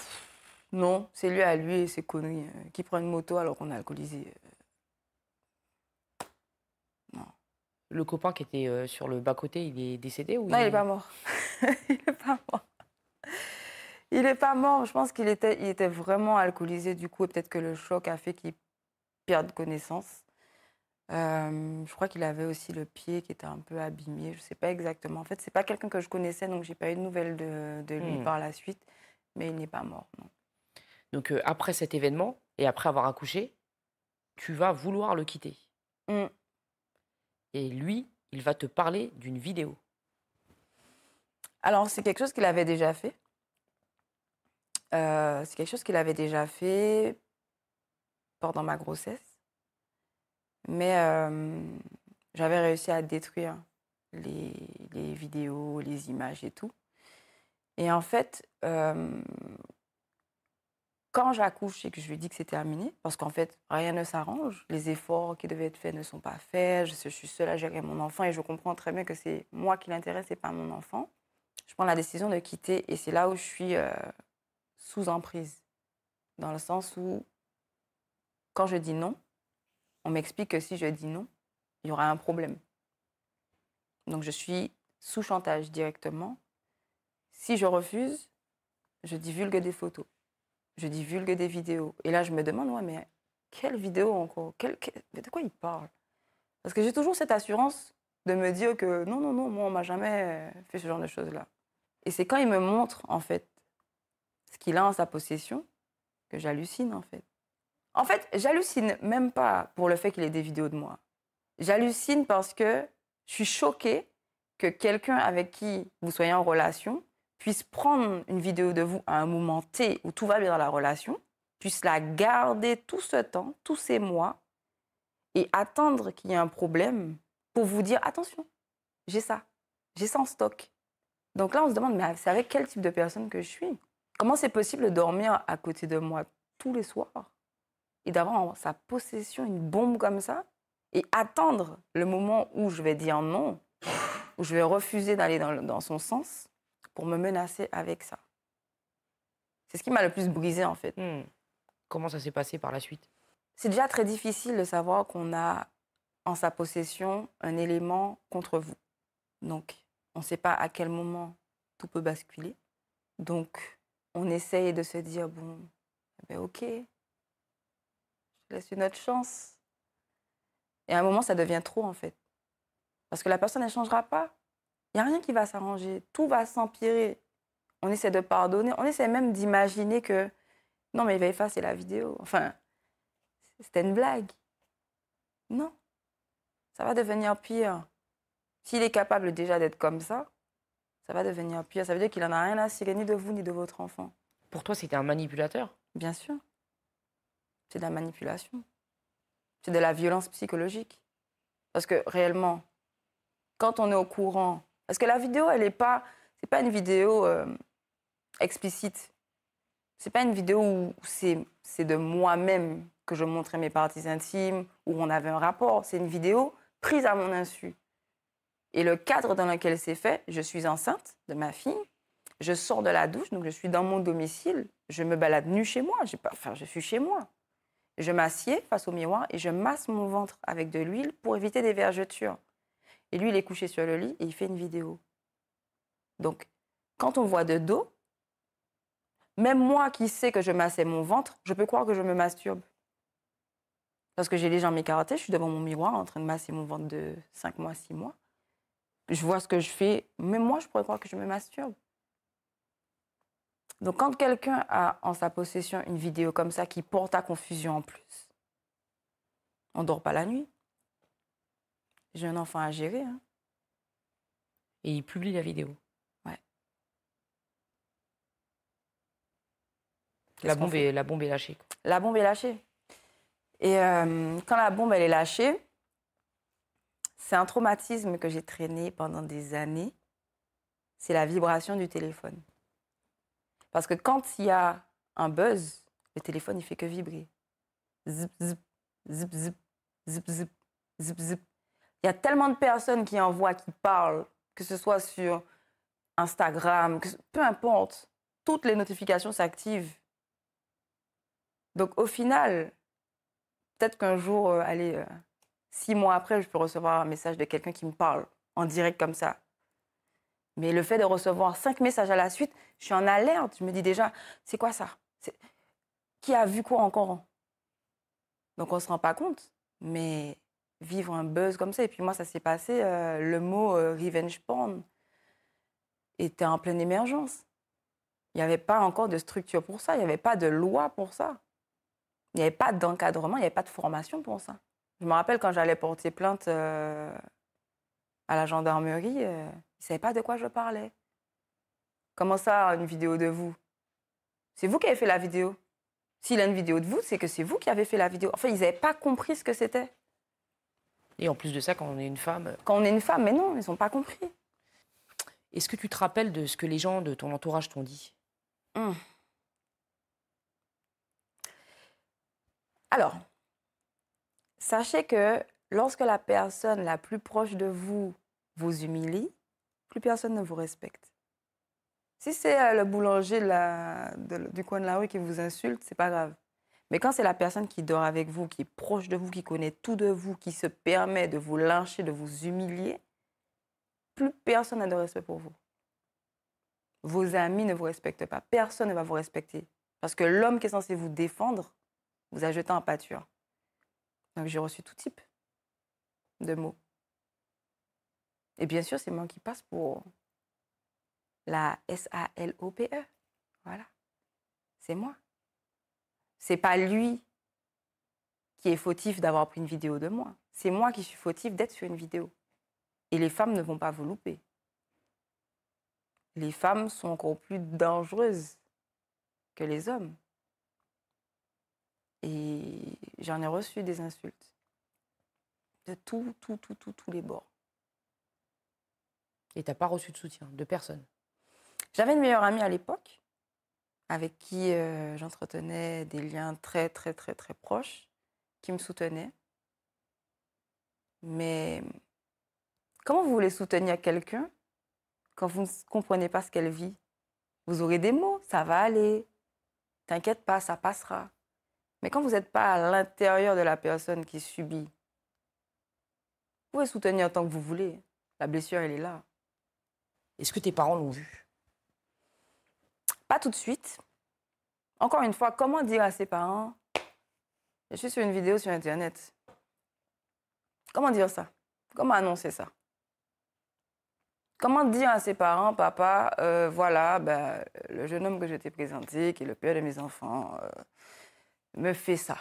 Non, c'est lui à lui et ses conneries. Euh, qui prend une moto alors qu'on est alcoolisé euh. le copain qui était euh, sur le bas-côté, il est décédé ou Non, il n'est pas mort. il n'est pas mort. Il n'est pas mort. Je pense qu'il était, il était vraiment alcoolisé du coup. peut-être que le choc a fait qu'il perde connaissance. Euh, je crois qu'il avait aussi le pied qui était un peu abîmé. Je ne sais pas exactement. En fait, c'est pas quelqu'un que je connaissais, donc je n'ai pas eu de nouvelles de, lui hmm. par la suite. Mais il n'est pas mort. Non. Donc euh, après cet événement et après avoir accouché, tu vas vouloir le quitter. Hmm et lui, il va te parler d'une vidéo. Alors, c'est quelque chose qu'il avait déjà fait. Euh, c'est quelque chose qu'il avait déjà fait pendant ma grossesse. Mais euh, j'avais réussi à détruire les, vidéos, les images et tout. Et en fait, euh, quand j'accouche et que je lui dis que c'est terminé, parce qu'en fait, rien ne s'arrange, les efforts qui devaient être faits ne sont pas faits, je, suis seule à gérer mon enfant et je comprends très bien que c'est moi qui l'intéresse et pas mon enfant, je prends la décision de quitter et c'est là où je suis euh, sous emprise, dans le sens où quand je dis non, on m'explique que si je dis non, il y aura un problème. Donc je suis sous chantage directement. Si je refuse, je divulgue des photos je divulgue des vidéos. Et là, je me demande, ouais, mais quelle vidéo encore De quoi il parle Parce que j'ai toujours cette assurance de me dire que non, non, non, moi, on m'a jamais fait ce genre de choses-là. Et c'est quand il me montre, en fait, ce qu'il a en sa possession, que j'hallucine, en fait. En fait, j'hallucine même pas pour le fait qu'il ait des vidéos de moi. J'hallucine parce que je suis choquée que quelqu'un avec qui vous soyez en relation puisse prendre une vidéo de vous à un moment T où tout va bien dans la relation, puisse la garder tout ce temps, tous ces mois, et attendre qu'il y ait un problème pour vous dire attention, j'ai ça, j'ai ça en stock. Donc là, on se demande, mais c'est avec quel type de personne que je suis Comment c'est possible de dormir à côté de moi tous les soirs et d'avoir en sa possession une bombe comme ça et attendre le moment où je vais dire non, où je vais refuser d'aller dans, dans son sens pour me menacer avec ça. C'est ce qui m'a le plus brisé en fait. Hmm. Comment ça s'est passé par la suite C'est déjà très difficile de savoir qu'on a en sa possession un élément contre vous. Donc, on ne sait pas à quel moment tout peut basculer. Donc, on essaye de se dire, bon, eh ben ok, je laisse une autre chance. Et à un moment, ça devient trop, en fait. Parce que la personne ne changera pas a rien qui va s'arranger. Tout va s'empirer. On essaie de pardonner. On essaie même d'imaginer que non, mais il va effacer la vidéo. Enfin, c'était une blague. Non. Ça va devenir pire. S'il est capable déjà d'être comme ça, ça va devenir pire. Ça veut dire qu'il n'en a rien à cirer ni de vous ni de votre enfant. Pour toi, c'était un manipulateur Bien sûr. C'est de la manipulation. C'est de la violence psychologique. Parce que réellement, quand on est au courant parce que la vidéo, elle n'est pas. C'est pas une vidéo euh, explicite. C'est pas une vidéo où c'est de moi-même que je montrais mes parties intimes, où on avait un rapport. C'est une vidéo prise à mon insu. Et le cadre dans lequel c'est fait, je suis enceinte de ma fille, je sors de la douche, donc je suis dans mon domicile, je me balade nue chez moi, pas, enfin, je suis chez moi. Je m'assieds face au miroir et je masse mon ventre avec de l'huile pour éviter des vergetures. Et lui, il est couché sur le lit et il fait une vidéo. Donc, quand on voit de dos, même moi qui sais que je massais mon ventre, je peux croire que je me masturbe. Parce que j'ai les jambes écartées, je suis devant mon miroir en train de masser mon ventre de 5 mois, 6 mois. Je vois ce que je fais. Même moi, je pourrais croire que je me masturbe. Donc quand quelqu'un a en sa possession une vidéo comme ça qui porte à confusion en plus, on dort pas la nuit. J'ai un enfant à gérer. Hein. Et il publie la vidéo. Ouais. La bombe, est, lâchée. La bombe est lâchée. Et euh, quand la bombe est lâchée, c'est un traumatisme que j'ai traîné pendant des années. C'est la vibration du téléphone. Parce que quand il y a un buzz, le téléphone il fait que vibrer. zip zip zip zip zip zip zip. Il y a tellement de personnes qui envoient, qui parlent, que ce soit sur Instagram, peu importe, toutes les notifications s'activent. Donc au final, peut-être qu'un jour, euh, allez, euh, six mois après, je peux recevoir un message de quelqu'un qui me parle en direct comme ça. Mais le fait de recevoir cinq messages à la suite, je suis en alerte. Je me dis déjà, c'est quoi ça Qui a vu quoi encore Donc on ne se rend pas compte. Mais vivre un buzz comme ça. Et puis moi, ça s'est passé, euh, le mot euh, revenge porn était en pleine émergence. Il n'y avait pas encore de structure pour ça, il n'y avait pas de loi pour ça. Il n'y avait pas d'encadrement, il n'y avait pas de formation pour ça. Je me rappelle quand j'allais porter plainte euh, à la gendarmerie, ils ne savaient pas de quoi je parlais. Comment ça, une vidéo de vous C'est vous qui avez fait la vidéo. S'il a une vidéo de vous, c'est que c'est vous qui avez fait la vidéo. Enfin, ils n'avaient pas compris ce que c'était. Et en plus de ça, quand on est une femme. Euh, quand on est une femme, mais non, ils n'ont pas compris. Est-ce que tu te rappelles de ce que les gens de ton entourage t'ont dit hum. Alors, sachez que lorsque la personne la plus proche de vous vous humilie, plus personne ne vous respecte. Si c'est euh, le boulanger la, du coin de la rue qui vous insulte, c'est pas grave. Mais quand c'est la personne qui dort avec vous, qui est proche de vous, qui connaît tout de vous, qui se permet de vous lyncher, de vous humilier, plus personne n'a de respect pour vous. Vos amis ne vous respectent pas. Personne ne va vous respecter. Parce que l'homme qui est censé vous défendre vous a jeté en pâture. Donc j'ai reçu tout type de mots. Et bien sûr, c'est moi qui passe pour la S-A-L-O-P-E. Voilà. C'est moi. C'est pas lui qui est fautif d'avoir pris une vidéo de moi. C'est moi qui suis fautif d'être sur une vidéo. Et les femmes ne vont pas vous louper. Les femmes sont encore plus dangereuses que les hommes. Et j'en ai reçu des insultes. De tout, tout, tout, tous les bords. Et t'as pas reçu de soutien de personne J'avais une meilleure amie à l'époque avec qui euh, j'entretenais des liens très, très, très, très proches, qui me soutenaient. Mais comment vous voulez soutenir quelqu'un quand vous ne comprenez pas ce qu'elle vit Vous aurez des mots, ça va aller, t'inquiète pas, ça passera. Mais quand vous n'êtes pas à l'intérieur de la personne qui subit, vous pouvez soutenir tant que vous voulez. La blessure, elle est là. Est-ce que tes parents l'ont vu pas tout de suite. Encore une fois, comment dire à ses parents Je suis sur une vidéo sur Internet. Comment dire ça Comment annoncer ça Comment dire à ses parents, papa, euh, voilà, ben, le jeune homme que je t'ai présenté, qui est le père de mes enfants, euh, me fait ça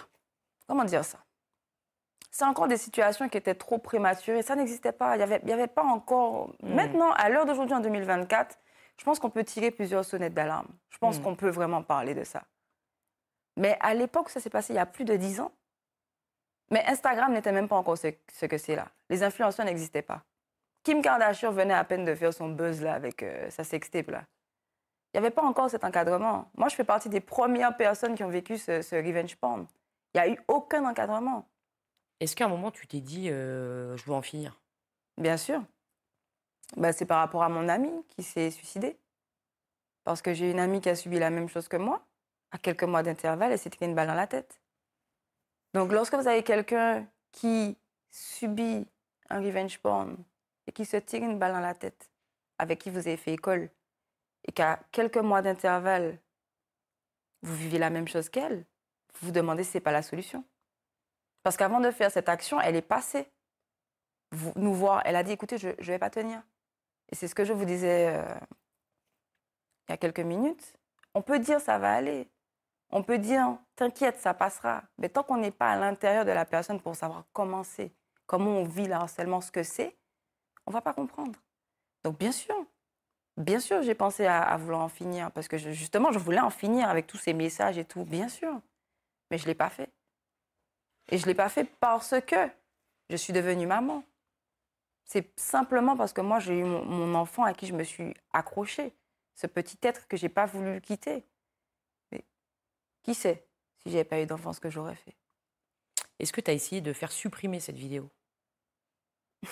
Comment dire ça C'est encore des situations qui étaient trop prématurées. Ça n'existait pas. Il n'y avait, pas encore. Hmm. Maintenant, à l'heure d'aujourd'hui, en 2024, je pense qu'on peut tirer plusieurs sonnettes d'alarme. Je pense mm. qu'on peut vraiment parler de ça. Mais à l'époque, ça s'est passé il y a plus de dix ans. Mais Instagram n'était même pas encore ce, que c'est là. Les influenceurs n'existaient pas. Kim Kardashian venait à peine de faire son buzz là avec euh, sa sextape là. Il n'y avait pas encore cet encadrement. Moi, je fais partie des premières personnes qui ont vécu ce, revenge porn. Il n'y a eu aucun encadrement. Est-ce qu'à un moment, tu t'es dit, euh, je veux en finir Bien sûr bah, C'est par rapport à mon amie qui s'est suicidée. Parce que j'ai une amie qui a subi la même chose que moi, à quelques mois d'intervalle, et s'est tirée une balle dans la tête. Donc lorsque vous avez quelqu'un qui subit un revenge porn et qui se tire une balle dans la tête, avec qui vous avez fait école, et qu'à quelques mois d'intervalle, vous vivez la même chose qu'elle, vous vous demandez si ce n'est pas la solution. Parce qu'avant de faire cette action, elle est passée. Vous, nous voir, elle a dit, écoutez, je ne vais pas tenir. Et c'est ce que je vous disais euh, il y a quelques minutes. On peut dire ça va aller. On peut dire hein, t'inquiète, ça passera. Mais tant qu'on n'est pas à l'intérieur de la personne pour savoir comment c'est, comment on vit le harcèlement, ce que c'est, on va pas comprendre. Donc bien sûr, bien sûr, j'ai pensé à, vouloir en finir parce que justement, je voulais en finir avec tous ces messages et tout, bien sûr. Mais je l'ai pas fait. Et je l'ai pas fait parce que je suis devenue maman. C'est simplement parce que moi, j'ai eu mon, enfant à qui je me suis accrochée. Ce petit être que j'ai pas voulu quitter. Mais qui sait si j'avais pas eu d'enfant, ce que j'aurais fait Est-ce que tu as essayé de faire supprimer cette vidéo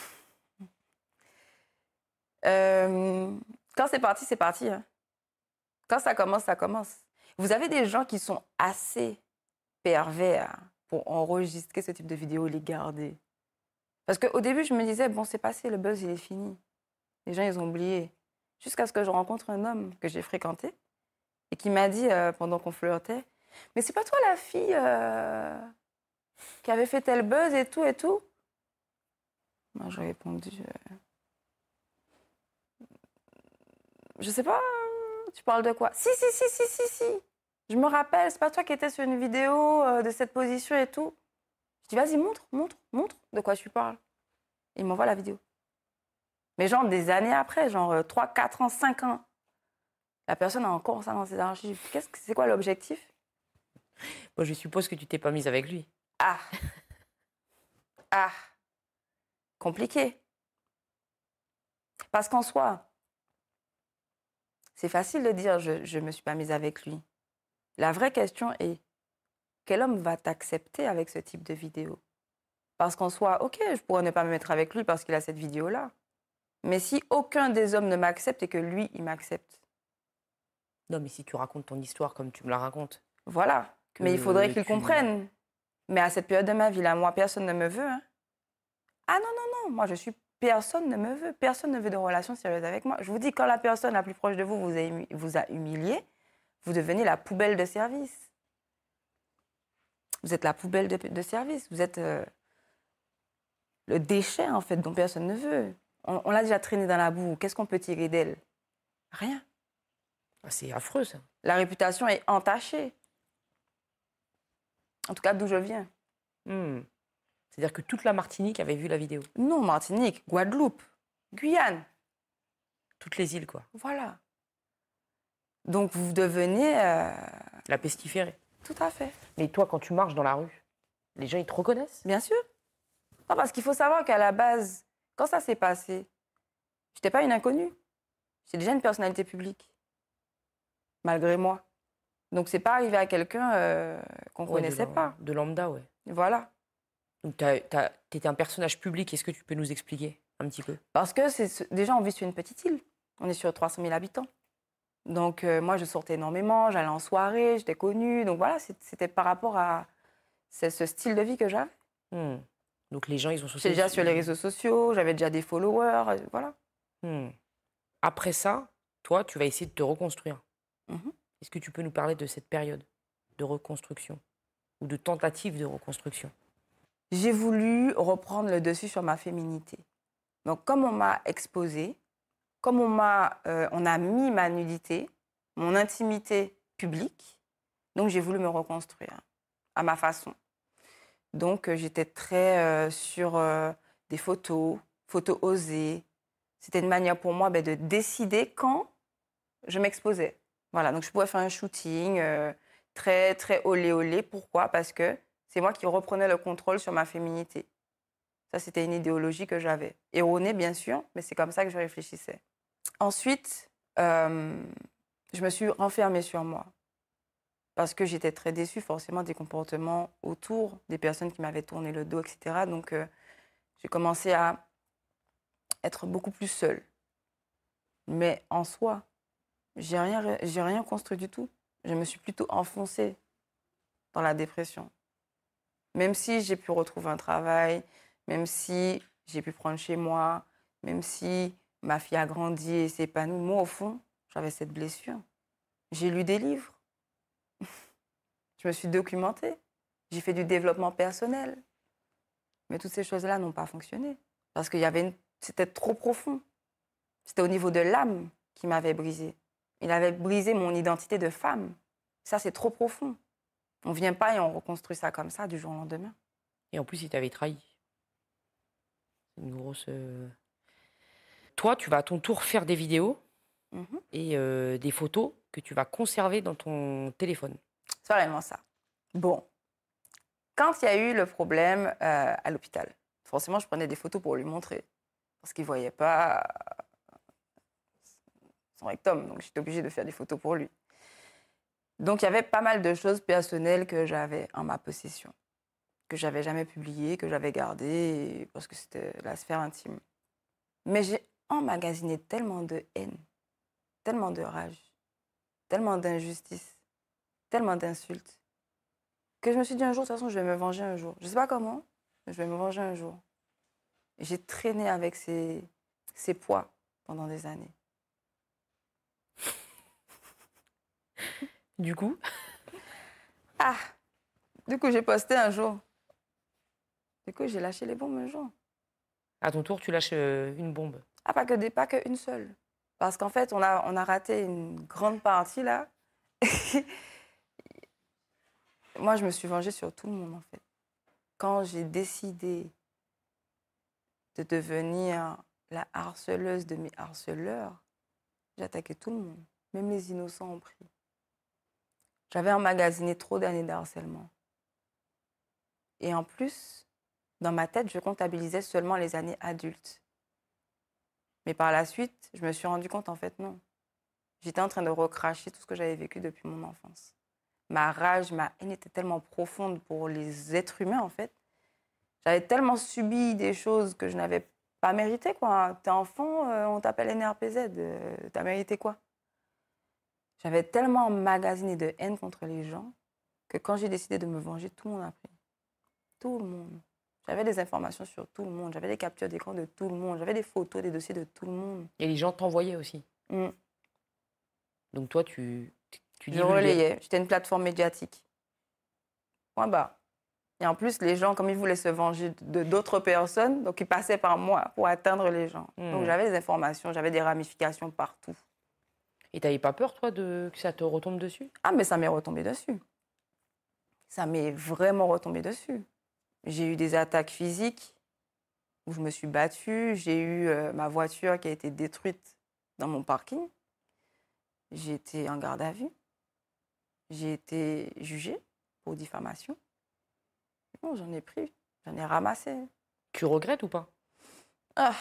euh, Quand c'est parti, c'est parti. Hein. Quand ça commence, ça commence. Vous avez des gens qui sont assez pervers pour enregistrer ce type de vidéo et les garder. Parce qu'au début, je me disais, bon, c'est passé, le buzz, il est fini. Les gens, ils ont oublié. Jusqu'à ce que je rencontre un homme que j'ai fréquenté et qui m'a dit, euh, pendant qu'on flirtait, mais c'est pas toi la fille euh, qui avait fait tel buzz et tout et tout Moi, j'ai répondu, euh, je sais pas, tu parles de quoi Si, si, si, si, si, si. Je me rappelle, c'est pas toi qui étais sur une vidéo de cette position et tout vas-y, montre, montre, montre de quoi tu parles. Il m'envoie la vidéo. Mais genre des années après, genre 3, euh, 4 ans, 5 ans, la personne a encore ça dans ses archives. Qu'est-ce que c'est quoi l'objectif je suppose que tu t'es pas mise avec lui. Ah Ah Compliqué. Parce qu'en soi, c'est facile de dire je ne me suis pas mise avec lui. La vraie question est quel homme va t'accepter avec ce type de vidéo Parce qu'en soi, ok, je pourrais ne pas me mettre avec lui parce qu'il a cette vidéo-là. Mais si aucun des hommes ne m'accepte et que lui, il m'accepte. Non, mais si tu racontes ton histoire comme tu me la racontes. Voilà. Mais il faudrait qu'il comprenne. Mais à cette période de ma vie, là, moi, personne ne me veut. Hein. Ah non, non, non, moi, je suis. Personne ne me veut. Personne ne veut de relation sérieuse avec moi. Je vous dis, quand la personne la plus proche de vous vous a humilié, vous devenez la poubelle de service. Vous êtes la poubelle de, service. Vous êtes euh, le déchet, en fait, dont personne ne veut. On, l'a déjà traîné dans la boue. Qu'est-ce qu'on peut tirer d'elle Rien. Ah, c'est affreux, ça. La réputation est entachée. En tout cas, d'où je viens. Hmm. C'est-à-dire que toute la Martinique avait vu la vidéo. Non, Martinique, Guadeloupe, Guyane. Toutes les îles, quoi. Voilà. Donc vous devenez... Euh, la pestiférée. Tout à fait. Mais toi, quand tu marches dans la rue, les gens, ils te reconnaissent Bien sûr. parce qu'il faut savoir qu'à la base, quand ça s'est passé, je n'étais pas une inconnue. J'étais déjà une personnalité publique, malgré moi. Donc, c'est pas arrivé à quelqu'un euh, qu'on ne connaissait pas. De lambda, ouais. Voilà. Donc, tu étais un personnage public. Est-ce que tu peux nous expliquer un petit peu Parce que déjà, on vit sur une petite île. On est sur 300 000 habitants. Donc euh, moi, je sortais énormément, j'allais en soirée, j'étais connue. Donc voilà, c'était par rapport à ce style de vie que j'avais. Hmm. Donc les gens, ils ont J'étais déjà sur les réseaux sociaux, j'avais déjà des followers, euh, voilà. Hmm. Après ça, toi, tu vas essayer de te reconstruire. Mhm. Est-ce que tu peux nous parler de cette période de reconstruction ou de tentative de reconstruction J'ai voulu reprendre le dessus sur ma féminité. Donc comme on m'a exposée, comme euh, on, a, mis ma nudité, mon intimité publique, donc j'ai voulu me reconstruire à ma façon. Donc euh, j'étais très euh, sur des photos, photos osées. C'était une manière pour moi ben, de décider quand je m'exposais. Voilà, donc je pouvais faire un shooting très, très olé olé. Pourquoi Parce que c'est moi qui reprenais le contrôle sur ma féminité. Ça, c'était une idéologie que j'avais. Erronée, bien sûr, mais c'est comme ça que je réfléchissais. Ensuite, euh, je me suis renfermée sur moi parce que j'étais très déçue forcément des comportements autour, des personnes qui m'avaient tourné le dos, etc. Donc euh, j'ai commencé à être beaucoup plus seule. Mais en soi, j'ai rien, j'ai rien construit du tout. Je me suis plutôt enfoncée dans la dépression. Même si j'ai pu retrouver un travail, même si j'ai pu prendre chez moi, même si ma fille a grandi et s'épanouit. Moi, au fond, j'avais cette blessure. J'ai lu des livres. je me suis documentée. J'ai fait du développement personnel. Mais toutes ces choses-là n'ont pas fonctionné. Parce que y une... c'était trop profond. C'était au niveau de l'âme qui m'avait brisée. Il avait brisé mon identité de femme. Ça, c'est trop profond. On ne vient pas et on reconstruit ça comme ça du jour au lendemain. Et en plus, il t'avait trahi. C'est une grosse. Euh, tu vas à ton tour faire des vidéos mhm. et euh, des photos que tu vas conserver dans ton téléphone. C'est vraiment ça. Bon. Quand il y a eu le problème euh, à l'hôpital, forcément, je prenais des photos pour lui montrer. Parce qu'il ne voyait pas euh, son rectum. Donc, j'étais obligée de faire des photos pour lui. Donc, il y avait pas mal de choses personnelles que j'avais en ma possession, que j'avais jamais publiées, que j'avais gardées, parce que c'était la sphère intime. Mais j'ai emmagasiné tellement de haine, tellement de rage, tellement d'injustice, tellement d'insultes, que je me suis dit un jour, de toute façon, je vais me venger un jour. Je ne sais pas comment, mais je vais me venger un jour. J'ai traîné avec ces, ces poids pendant des années. Du coup Ah Du coup, j'ai posté un jour. Du coup, j'ai lâché les bombes un jour. À ton tour, tu lâches euh, une bombe. Ah, pas que des, pas qu'une seule. Parce qu'en fait, on a, on a raté une grande partie là. Moi, je me suis vengée sur tout le monde en fait. Quand j'ai décidé de devenir la harceleuse de mes harceleurs, j'attaquais tout le monde, même les innocents ont pris. J'avais emmagasiné trop d'années d'harcèlement. Et en plus, dans ma tête, je comptabilisais seulement les années adultes. Mais par la suite, je me suis rendu compte, en fait, non. J'étais en train de recracher tout ce que j'avais vécu depuis mon enfance. Ma rage, ma haine était tellement profonde pour les êtres humains, en fait. J'avais tellement subi des choses que je n'avais pas méritées, quoi. T'es enfant, euh, on t'appelle NRPZ. tu euh, T'as mérité quoi J'avais tellement emmagasiné de haine contre les gens que quand j'ai décidé de me venger, tout le monde a pris. Tout le monde. J'avais des informations sur tout le monde, j'avais des captures d'écran de tout le monde, j'avais des photos, des dossiers de tout le monde. Et les gens t'envoyaient aussi mm. Donc toi, tu, tu Je relayais, j'étais une plateforme médiatique. Point bas. Et en plus, les gens, comme ils voulaient se venger de d'autres personnes, donc ils passaient par moi pour atteindre les gens. Donc mm. j'avais des informations, j'avais des ramifications partout. Et t'avais pas peur, toi, de... que ça te retombe dessus Ah, mais ça m'est retombé dessus. Ça m'est vraiment retombé dessus. J'ai eu des attaques physiques où je me suis battue. J'ai eu euh, ma voiture qui a été détruite dans mon parking. J'ai été en garde à vue. J'ai été jugée pour diffamation. Bon, j'en ai pris, j'en ai ramassé. Tu regrettes ou pas ah,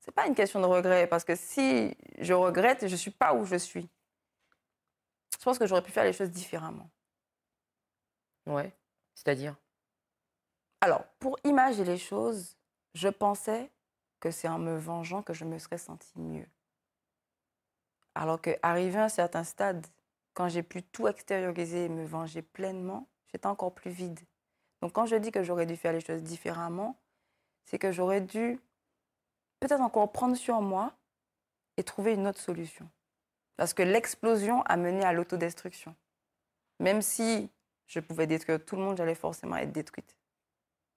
C'est pas une question de regret, parce que si je regrette, je suis pas où je suis. Je pense que j'aurais pu faire les choses différemment. Ouais, c'est-à-dire alors, pour imaginer les choses, je pensais que c'est en me vengeant que je me serais sentie mieux. Alors qu'arrivé à un certain stade, quand j'ai pu tout extérioriser et me venger pleinement, j'étais encore plus vide. Donc quand je dis que j'aurais dû faire les choses différemment, c'est que j'aurais dû peut-être encore prendre sur moi et trouver une autre solution. Parce que l'explosion a mené à l'autodestruction. Même si je pouvais dire que tout le monde, j'allais forcément être détruite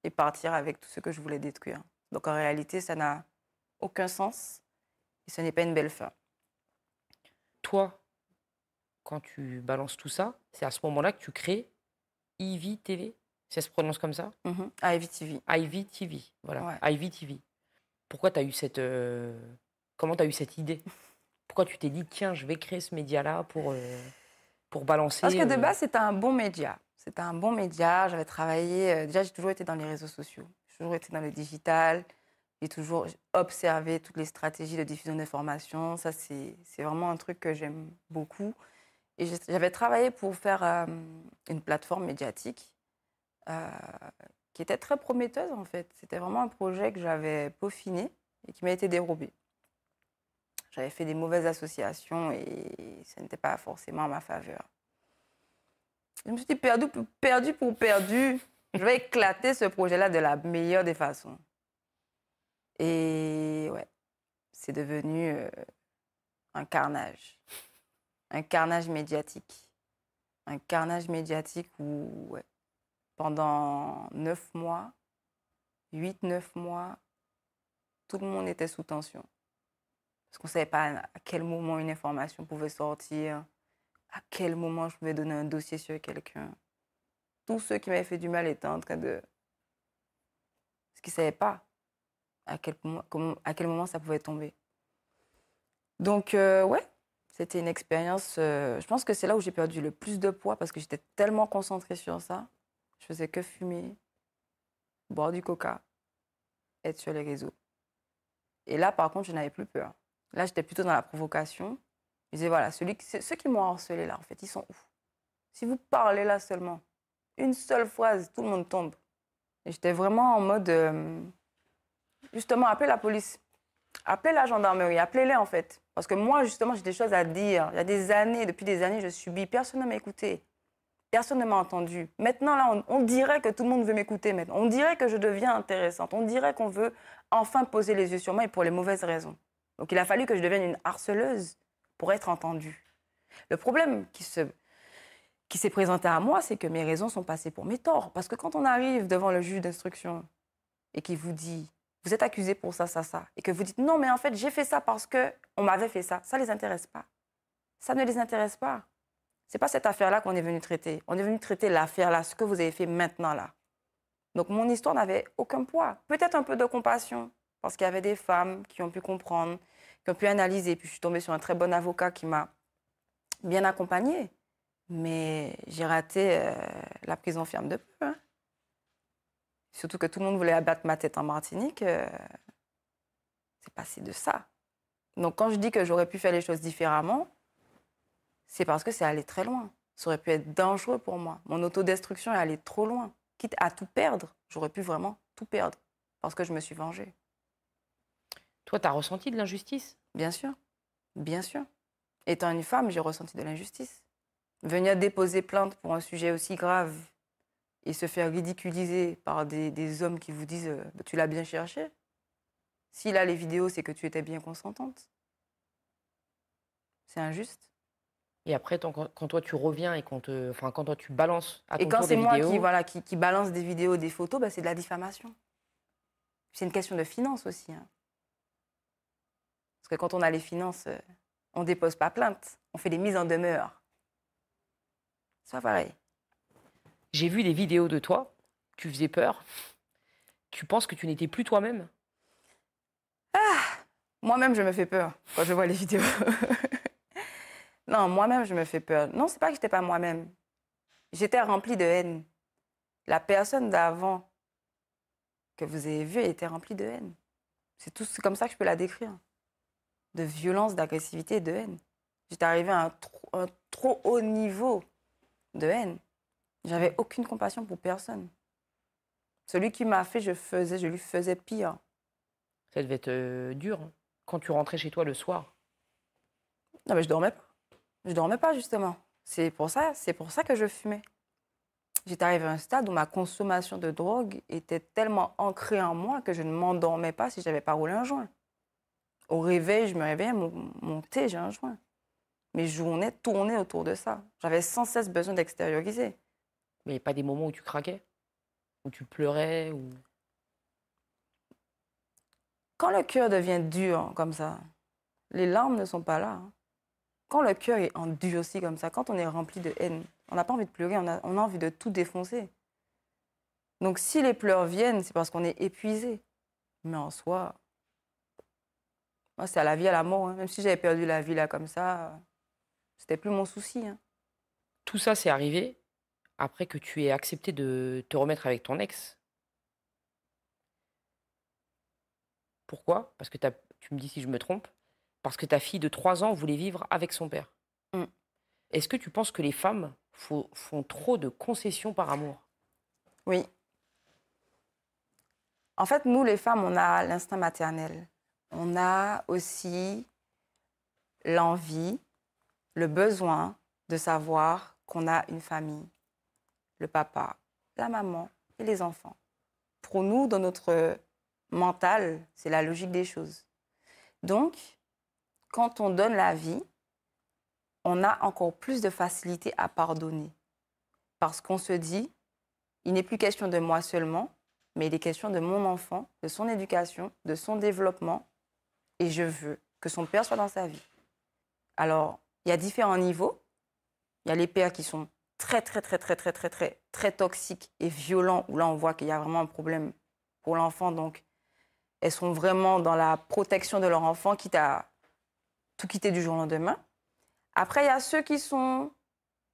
et partir avec tout ce que je voulais détruire. Donc en réalité, ça n'a aucun sens et ce n'est pas une belle fin. Toi, quand tu balances tout ça, c'est à ce moment-là que tu crées Ivy TV. Ça se prononce comme ça mhm. ah, Ivy TV. Ivy TV, voilà. Ivy TV. Pourquoi tu as eu cette. Euh, comment tu as eu cette idée Pourquoi tu t'es dit, tiens, je vais créer ce média-là pour. Euh, pour balancer. Parce que de euh, base, c'était un bon média. C'était un bon média. J'avais travaillé. Euh, déjà, j'ai toujours été dans les réseaux sociaux. J'ai toujours été dans le digital. J'ai toujours observé toutes les stratégies de diffusion d'informations. Ça, c'est vraiment un truc que j'aime beaucoup. Et j'avais travaillé pour faire euh, une plateforme médiatique qui était très prometteuse, en fait. C'était vraiment un projet que j'avais peaufiné et qui m'a été dérobé. J'avais fait des mauvaises associations et ça n'était pas forcément à ma faveur. Je me suis dit, perdu, pour perdu pour perdu, je vais éclater ce projet-là de la meilleure des façons. Et ouais, c'est devenu euh, un carnage. Un carnage médiatique. Un carnage médiatique où, pendant neuf mois, huit, neuf mois, tout le monde était sous tension. Parce qu'on ne savait pas à quel moment une information pouvait sortir, à quel moment je pouvais donner un dossier sur quelqu'un. Tous ceux qui m'avaient fait du mal étaient en train de. Parce qu'ils ne savaient pas à quel, moment, à quel moment ça pouvait tomber. Donc, euh, ouais, c'était une expérience. Euh, je pense que c'est là où j'ai perdu le plus de poids parce que j'étais tellement concentrée sur ça. Je faisais que fumer, boire du coca, être sur les réseaux. Et là, par contre, je n'avais plus peur. Là, j'étais plutôt dans la provocation. Je disais, voilà, ceux qui m'ont harcelé là, en fait, ils sont où Si vous parlez là seulement, une seule phrase, tout le monde tombe. Et j'étais vraiment en mode, euh, justement, appelez la police, appelez la gendarmerie, appelez-les en fait. Parce que moi, justement, j'ai des choses à dire. Il y a des années, depuis des années, je subis. Personne ne m'a écouté. Personne ne m'a entendu. Maintenant, là, on, dirait que tout le monde veut m'écouter maintenant. On dirait que je deviens intéressante. On dirait qu'on veut enfin poser les yeux sur moi et pour les mauvaises raisons. Donc il a fallu que je devienne une harceleuse pour être entendue. Le problème qui s'est présenté à moi, c'est que mes raisons sont passées pour mes torts. Parce que quand on arrive devant le juge d'instruction et qu'il vous dit, vous êtes accusé pour ça, ça, ça, et que vous dites, non, mais en fait, j'ai fait ça parce que on m'avait fait ça, ça ne les intéresse pas. Ça ne les intéresse pas. C'est pas cette affaire-là qu'on est venu traiter. On est venu traiter l'affaire-là, ce que vous avez fait maintenant là. Donc mon histoire n'avait aucun poids. Peut-être un peu de compassion, parce qu'il y avait des femmes qui ont pu comprendre, qui ont pu analyser. Puis je suis tombée sur un très bon avocat qui m'a bien accompagnée. Mais j'ai raté euh, la prison ferme de peu. Hein. Surtout que tout le monde voulait abattre ma tête en Martinique. Euh, c'est passé de ça. Donc quand je dis que j'aurais pu faire les choses différemment, c'est parce que c'est allé très loin. Ça aurait pu être dangereux pour moi. Mon autodestruction est allée trop loin. Quitte à tout perdre, j'aurais pu vraiment tout perdre parce que je me suis vengée. Toi, tu as ressenti de l'injustice Bien sûr, bien sûr. Étant une femme, j'ai ressenti de l'injustice. Venir déposer plainte pour un sujet aussi grave et se faire ridiculiser par des, hommes qui vous disent euh, bah, Tu l'as bien cherché S'il a les vidéos, c'est que tu étais bien consentante. C'est injuste. Et après, quand toi tu reviens et quand, te, enfin, quand toi tu balances à Et quand c'est moi qui, voilà, qui, balance des vidéos, des photos, bah, c'est de la diffamation. C'est une question de finance aussi. Hein. Parce que quand on a les finances, euh, on ne dépose pas plainte, on fait des mises en demeure. C'est pareil. J'ai vu des vidéos de toi, tu faisais peur. Tu penses que tu n'étais plus toi-même ah, Moi-même, je me fais peur quand je vois les vidéos. non, moi-même, je me fais peur. Non, c'est pas que je n'étais pas moi-même. J'étais remplie de haine. La personne d'avant que vous avez vue était remplie de haine. C'est tout comme ça que je peux la décrire de violence, d'agressivité et de haine. J'étais arrivée à un, trop haut niveau de haine. J'avais mm. aucune compassion pour personne. Celui qui m'a fait, je faisais, je lui faisais pire. Ça devait être euh, dur hein, quand tu rentrais chez toi le soir. Non mais je dormais pas. Je dormais pas justement. C'est pour ça, c'est pour ça que je fumais. J'étais arrivée à un stade où ma consommation de drogue était tellement ancrée en moi que je ne m'endormais pas si j'avais pas roulé un joint. Au réveil, je me réveillais, mon, thé, j'ai un joint. Mes journées tournaient autour de ça. J'avais sans cesse besoin d'extérioriser. Mais il n'y a pas des moments où tu craquais Où tu pleurais ou... Quand le cœur devient dur comme ça, les larmes ne sont pas là. Hein. Quand le cœur est aussi comme ça, quand on est rempli de haine, on n'a pas envie de pleurer, on a envie de tout défoncer. Donc si les pleurs viennent, c'est parce qu'on est épuisé. Mais en soi, moi, c'est à la vie, à la mort. Hein. Même si j'avais perdu la vie là comme ça, euh, c'était plus mon souci. Hein. Tout ça, c'est arrivé après que tu aies accepté de te remettre avec ton ex. Pourquoi Parce que tu me dis si je me trompe, parce que ta fille de 3 ans voulait vivre avec son père. Mm. Est-ce que tu penses que les femmes font trop de concessions par amour Oui. En fait, nous, les femmes, on a l'instinct maternel on a aussi l'envie, le besoin de savoir qu'on a une famille, le papa, la maman et les enfants. Pour nous, dans notre mental, c'est la logique des choses. Donc, quand on donne la vie, on a encore plus de facilité à pardonner. Parce qu'on se dit, il n'est plus question de moi seulement, mais il est question de mon enfant, de son éducation, de son développement, et je veux que son père soit dans sa vie. Alors, il y a différents niveaux. Il y a les pères qui sont très, très, très, très, très, très, très, très toxiques et violents, où là, on voit qu'il y a vraiment un problème pour l'enfant. Donc, elles sont vraiment dans la protection de leur enfant, quitte à tout quitter du jour au lendemain. Après, il y a ceux qui sont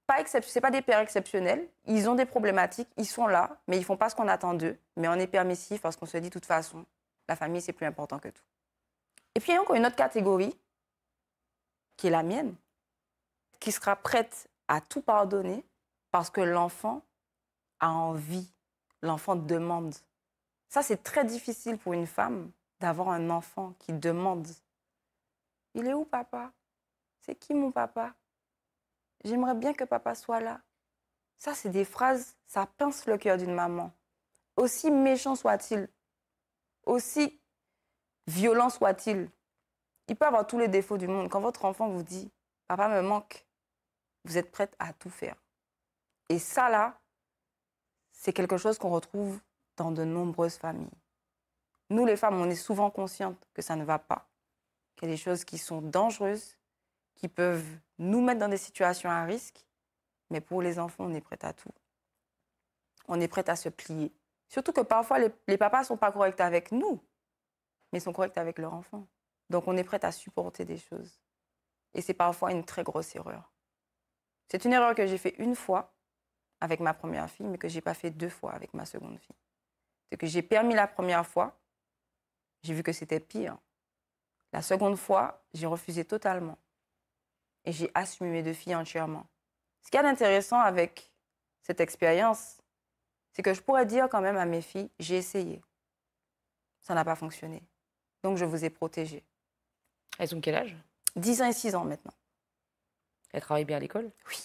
pas exceptionnels, pas des pères exceptionnels. Ils ont des problématiques, ils sont là, mais ils font pas ce qu'on attend d'eux. Mais on est permissif parce qu'on se dit, de toute façon, la famille, c'est plus important que tout. Et puis, il y a encore une autre catégorie, qui est la mienne, qui sera prête à tout pardonner parce que l'enfant a envie, l'enfant demande. Ça, c'est très difficile pour une femme d'avoir un enfant qui demande. Il est où papa C'est qui mon papa J'aimerais bien que papa soit là. Ça, c'est des phrases, ça pince le cœur d'une maman. Aussi méchant soit-il, aussi violent soit-il, il peut avoir tous les défauts du monde. Quand votre enfant vous dit Papa me manque, vous êtes prête à tout faire. Et ça, là, c'est quelque chose qu'on retrouve dans de nombreuses familles. Nous, les femmes, on est souvent conscientes que ça ne va pas, qu'il y a des choses qui sont dangereuses, qui peuvent nous mettre dans des situations à risque, mais pour les enfants, on est prête à tout. On est prête à se plier. Surtout que parfois, les, papas ne sont pas corrects avec nous mais sont corrects avec leur enfant. Donc on est prête à supporter des choses. Et c'est parfois une très grosse erreur. C'est une erreur que j'ai fait une fois avec ma première fille, mais que j'ai pas fait deux fois avec ma seconde fille. C'est que j'ai permis la première fois, j'ai vu que c'était pire. La seconde fois, j'ai refusé totalement. Et j'ai assumé mes deux filles entièrement. Ce qui est intéressant avec cette expérience, c'est que je pourrais dire quand même à mes filles, j'ai essayé. Ça n'a pas fonctionné. Donc je vous ai protégé. Elles ont quel âge 10 ans et 6 ans maintenant. Elles travaillent bien à l'école Oui.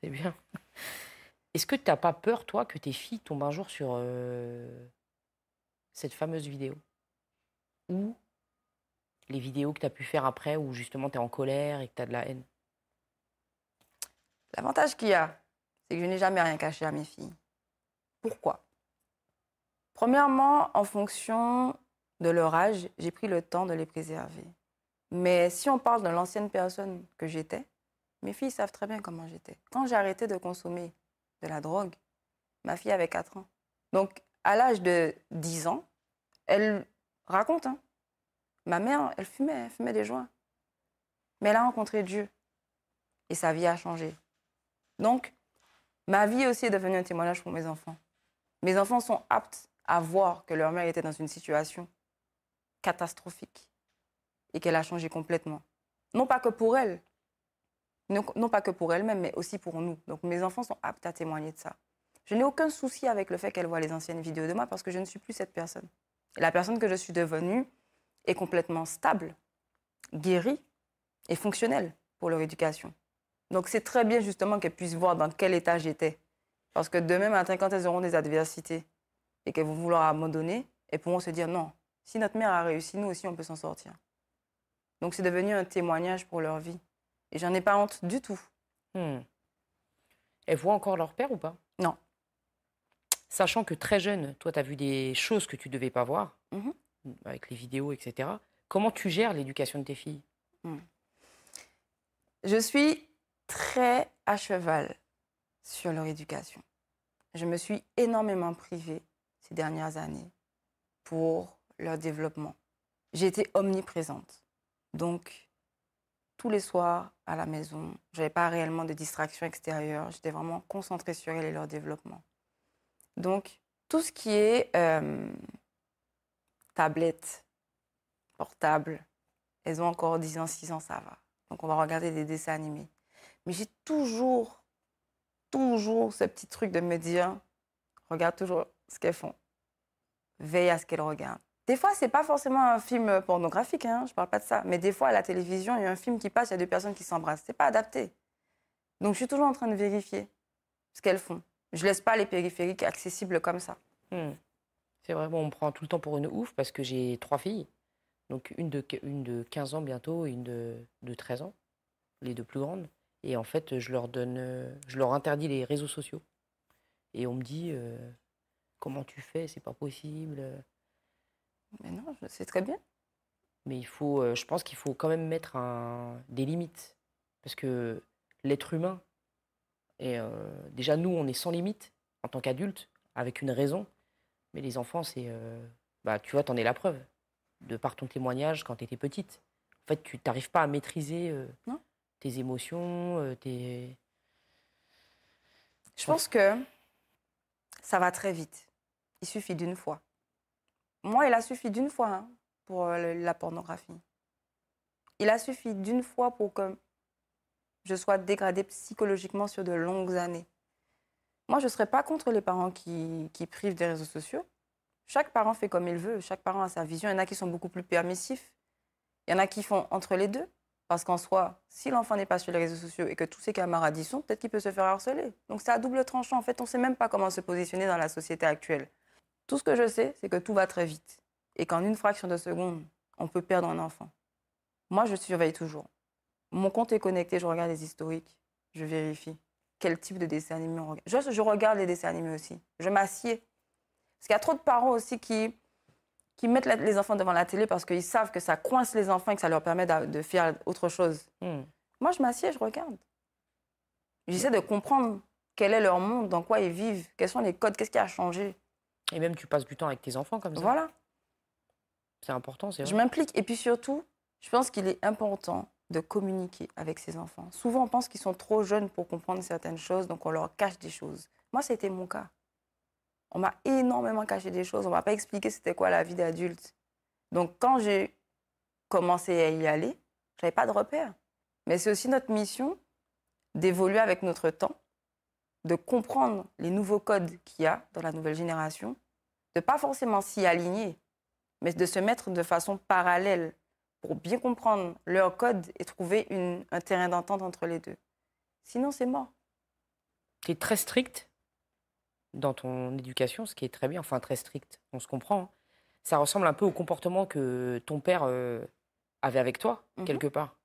C'est bien. Est-ce que tu n'as pas peur, toi, que tes filles tombent un jour sur euh, cette fameuse vidéo Ou les vidéos que tu as pu faire après où justement tu es en colère et que tu as de la haine L'avantage qu'il y a, c'est que je n'ai jamais rien caché à mes filles. Pourquoi Premièrement, en fonction de leur âge, j'ai pris le temps de les préserver. Mais si on parle de l'ancienne personne que j'étais, mes filles savent très bien comment j'étais. Quand j'ai arrêté de consommer de la drogue, ma fille avait 4 ans. Donc, à l'âge de 10 ans, elle raconte. Hein. ma mère, elle fumait, elle fumait des joints. Mais elle a rencontré Dieu. Et sa vie a changé. Donc, ma vie aussi est devenue un témoignage pour mes enfants. Mes enfants sont aptes à voir que leur mère était dans une situation catastrophique et qu'elle a changé complètement. Non pas que pour elle, non, pas que pour elle-même, mais aussi pour nous. Donc mes enfants sont aptes à témoigner de ça. Je n'ai aucun souci avec le fait qu'elle voit les anciennes vidéos de moi parce que je ne suis plus cette personne. la personne que je suis devenue est complètement stable, guérie et fonctionnelle pour leur éducation. Donc c'est très bien justement qu'elles puissent voir dans quel état j'étais. Parce que demain matin, quand elles auront des adversités et qu'elles vont vouloir abandonner, elles pourront se dire non, si notre mère a réussi, nous aussi, on peut s'en sortir. Donc c'est devenu un témoignage pour leur vie. Et j'en ai pas honte du tout. Hmm. Elles voient encore leur père ou pas Non. Sachant que très jeune, toi, tu as vu des choses que tu devais pas voir, mhm. avec les vidéos, etc. Comment tu gères l'éducation de tes filles hmm. Je suis très à cheval sur leur éducation. Je me suis énormément privée ces dernières années pour leur développement. J'ai été omniprésente. Donc, tous les soirs à la maison, je n'avais pas réellement de distraction extérieure. J'étais vraiment concentrée sur elles et leur développement. Donc, tout ce qui est euh, tablette, portable, elles ont encore 10 ans, 6 ans, ça va. Donc, on va regarder des dessins animés. Mais j'ai toujours, toujours ce petit truc de me dire, regarde toujours ce qu'elles font. Veille à ce qu'elles regardent. Des fois, c'est pas forcément un film pornographique, hein, je parle pas de ça. Mais des fois, à la télévision, il y a un film qui passe, il y a deux personnes qui s'embrassent. C'est pas adapté. Donc, je suis toujours en train de vérifier ce qu'elles font. Je laisse pas les périphériques accessibles comme ça. Hmm. C'est vrai, on me prend tout le temps pour une ouf parce que j'ai trois filles. Donc, une de, une de 15 ans bientôt et une de, de 13 ans, les deux plus grandes. Et en fait, je leur donne, euh, je leur interdis les réseaux sociaux. Et on me dit, euh, comment tu fais C'est pas possible. Mais non, c'est très bien. Mais il faut, euh, je pense qu'il faut quand même mettre un, des limites. Parce que l'être humain, et euh, déjà nous, on est sans limite en tant qu'adultes, avec une raison. Mais les enfants, c'est. Euh, bah, tu vois, t'en es la preuve. De par ton témoignage quand t'étais petite. En fait, tu n'arrives pas à maîtriser tes émotions, tes. Je pense que ça va très vite. Il suffit d'une fois. Moi, il a suffi d'une fois hein, pour euh, la pornographie. Il a suffi d'une fois pour que je sois dégradée psychologiquement sur de longues années. Moi, je ne serais pas contre les parents qui, qui, privent des réseaux sociaux. Chaque parent fait comme il veut, chaque parent a sa vision. Il y en a qui sont beaucoup plus permissifs, il y en a qui font entre les deux. Parce qu'en soi, si l'enfant n'est pas sur les réseaux sociaux et que tous ses camarades y sont, peut-être qu'il peut se faire harceler. Donc c'est à double tranchant. En fait, on ne sait même pas comment se positionner dans la société actuelle. Tout ce que je sais, c'est que tout va très vite et qu'en une fraction de seconde, on peut perdre un enfant. Moi, je surveille toujours. Mon compte est connecté, je regarde les historiques, je vérifie quel type de dessin animé on regarde. Je, regarde les dessins animés aussi. Je m'assieds. Parce qu'il y a trop de parents aussi qui, mettent les enfants devant la télé parce qu'ils savent que ça coince les enfants et que ça leur permet de, faire autre chose. Hmm. Moi, je m'assieds, je regarde. J'essaie de comprendre quel est leur monde, dans quoi ils vivent, quels sont les codes, qu'est-ce qui a changé. Et même tu passes du temps avec tes enfants comme ça. Voilà. C'est important, c'est vrai. Je m'implique. Et puis surtout, je pense qu'il est important de communiquer avec ses enfants. Souvent, on pense qu'ils sont trop jeunes pour comprendre certaines choses, donc on leur cache des choses. Moi, c'était mon cas. On m'a énormément caché des choses. On m'a pas expliqué c'était quoi la vie d'adulte. Donc, quand j'ai commencé à y aller, j'avais pas de repères. Mais c'est aussi notre mission d'évoluer avec notre temps de comprendre les nouveaux codes qu'il y a dans la nouvelle génération, de pas forcément s'y aligner, mais de se mettre de façon parallèle pour bien comprendre leur code et trouver un terrain d'entente entre les deux. Sinon, c'est mort. Tu es très strict dans ton éducation, ce qui est très bien, enfin très strict, on se comprend. Hein. Ça ressemble un peu au comportement que ton père euh, avait avec toi, mhm. quelque part.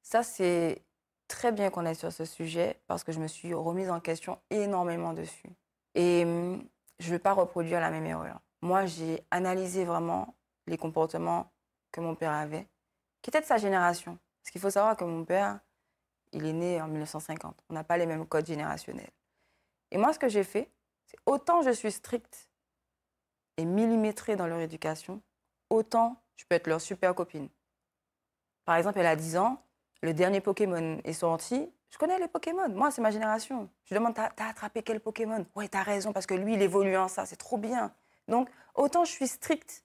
Ça, c'est très bien qu'on est sur ce sujet parce que je me suis remise en question énormément dessus. Et hum, je ne veux pas reproduire la même erreur. Moi, j'ai analysé vraiment les comportements que mon père avait, qui étaient de sa génération. Parce qu'il faut savoir que mon père, il est né en 1950. On n'a pas les mêmes codes générationnels. Et moi, ce que j'ai fait, c'est autant je suis stricte et millimétrée dans leur éducation, autant je peux être leur super copine. Par exemple, elle a 10 ans, le dernier Pokémon est sorti, je connais les Pokémon. Moi, c'est ma génération. Je demande, t'as attrapé quel Pokémon Oui, t'as raison, parce que lui, il évolue en ça, c'est trop bien. Donc, autant je suis stricte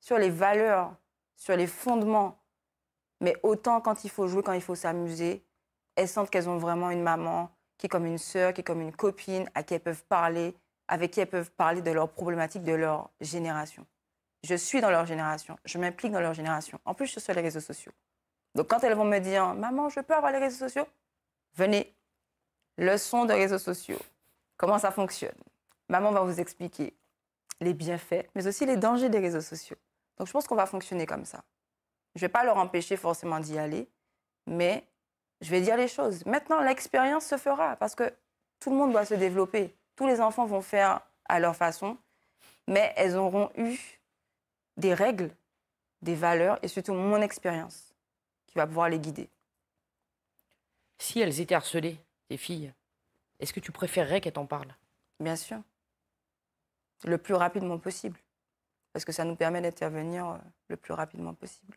sur les valeurs, sur les fondements, mais autant quand il faut jouer, quand il faut s'amuser, elles sentent qu'elles ont vraiment une maman qui est comme une sœur, qui est comme une copine, à qui elles peuvent parler, avec qui elles peuvent parler de leurs problématiques, de leur génération. Je suis dans leur génération, je m'implique dans leur génération. En plus, je suis sur les réseaux sociaux. Donc quand elles vont me dire Maman, je peux avoir les réseaux sociaux Venez, leçon de réseaux sociaux, comment ça fonctionne. Maman va vous expliquer les bienfaits, mais aussi les dangers des réseaux sociaux. Donc je pense qu'on va fonctionner comme ça. Je ne vais pas leur empêcher forcément d'y aller, mais je vais dire les choses. Maintenant, l'expérience se fera parce que tout le monde doit se développer. Tous les enfants vont faire à leur façon, mais elles auront eu des règles, des valeurs et surtout mon expérience va pouvoir les guider. Si elles étaient harcelées, tes filles, est-ce que tu préférerais qu'elles t'en parlent Bien sûr. Le plus rapidement possible. Parce que ça nous permet d'intervenir euh, le plus rapidement possible.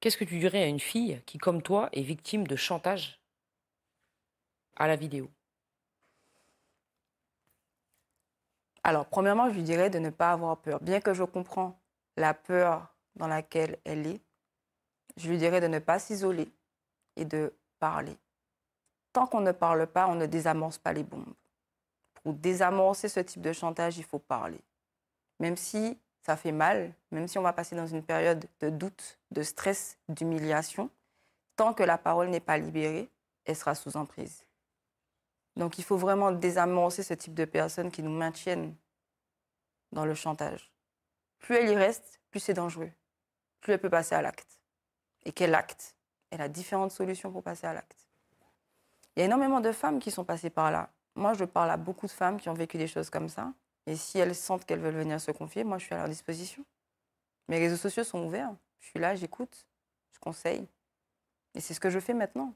Qu'est-ce que tu dirais à une fille qui, comme toi, est victime de chantage à la vidéo Alors, premièrement, je lui dirais de ne pas avoir peur. Bien que je comprends la peur dans laquelle elle est, je lui dirais de ne pas s'isoler et de parler. Tant qu'on ne parle pas, on ne désamorce pas les bombes. Pour désamorcer ce type de chantage, il faut parler. Même si ça fait mal, même si on va passer dans une période de doute, de stress, d'humiliation, tant que la parole n'est pas libérée, elle sera sous emprise. Donc il faut vraiment désamorcer ce type de personnes qui nous maintiennent dans le chantage. Plus elle y reste, plus c'est dangereux. Plus elle peut passer à l'acte et qu'elle acte. Elle a différentes solutions pour passer à l'acte. Il y a énormément de femmes qui sont passées par là. Moi, je parle à beaucoup de femmes qui ont vécu des choses comme ça. Et si elles sentent qu'elles veulent venir se confier, moi, je suis à leur disposition. Mes réseaux sociaux sont ouverts. Je suis là, j'écoute, je conseille. Et c'est ce que je fais maintenant.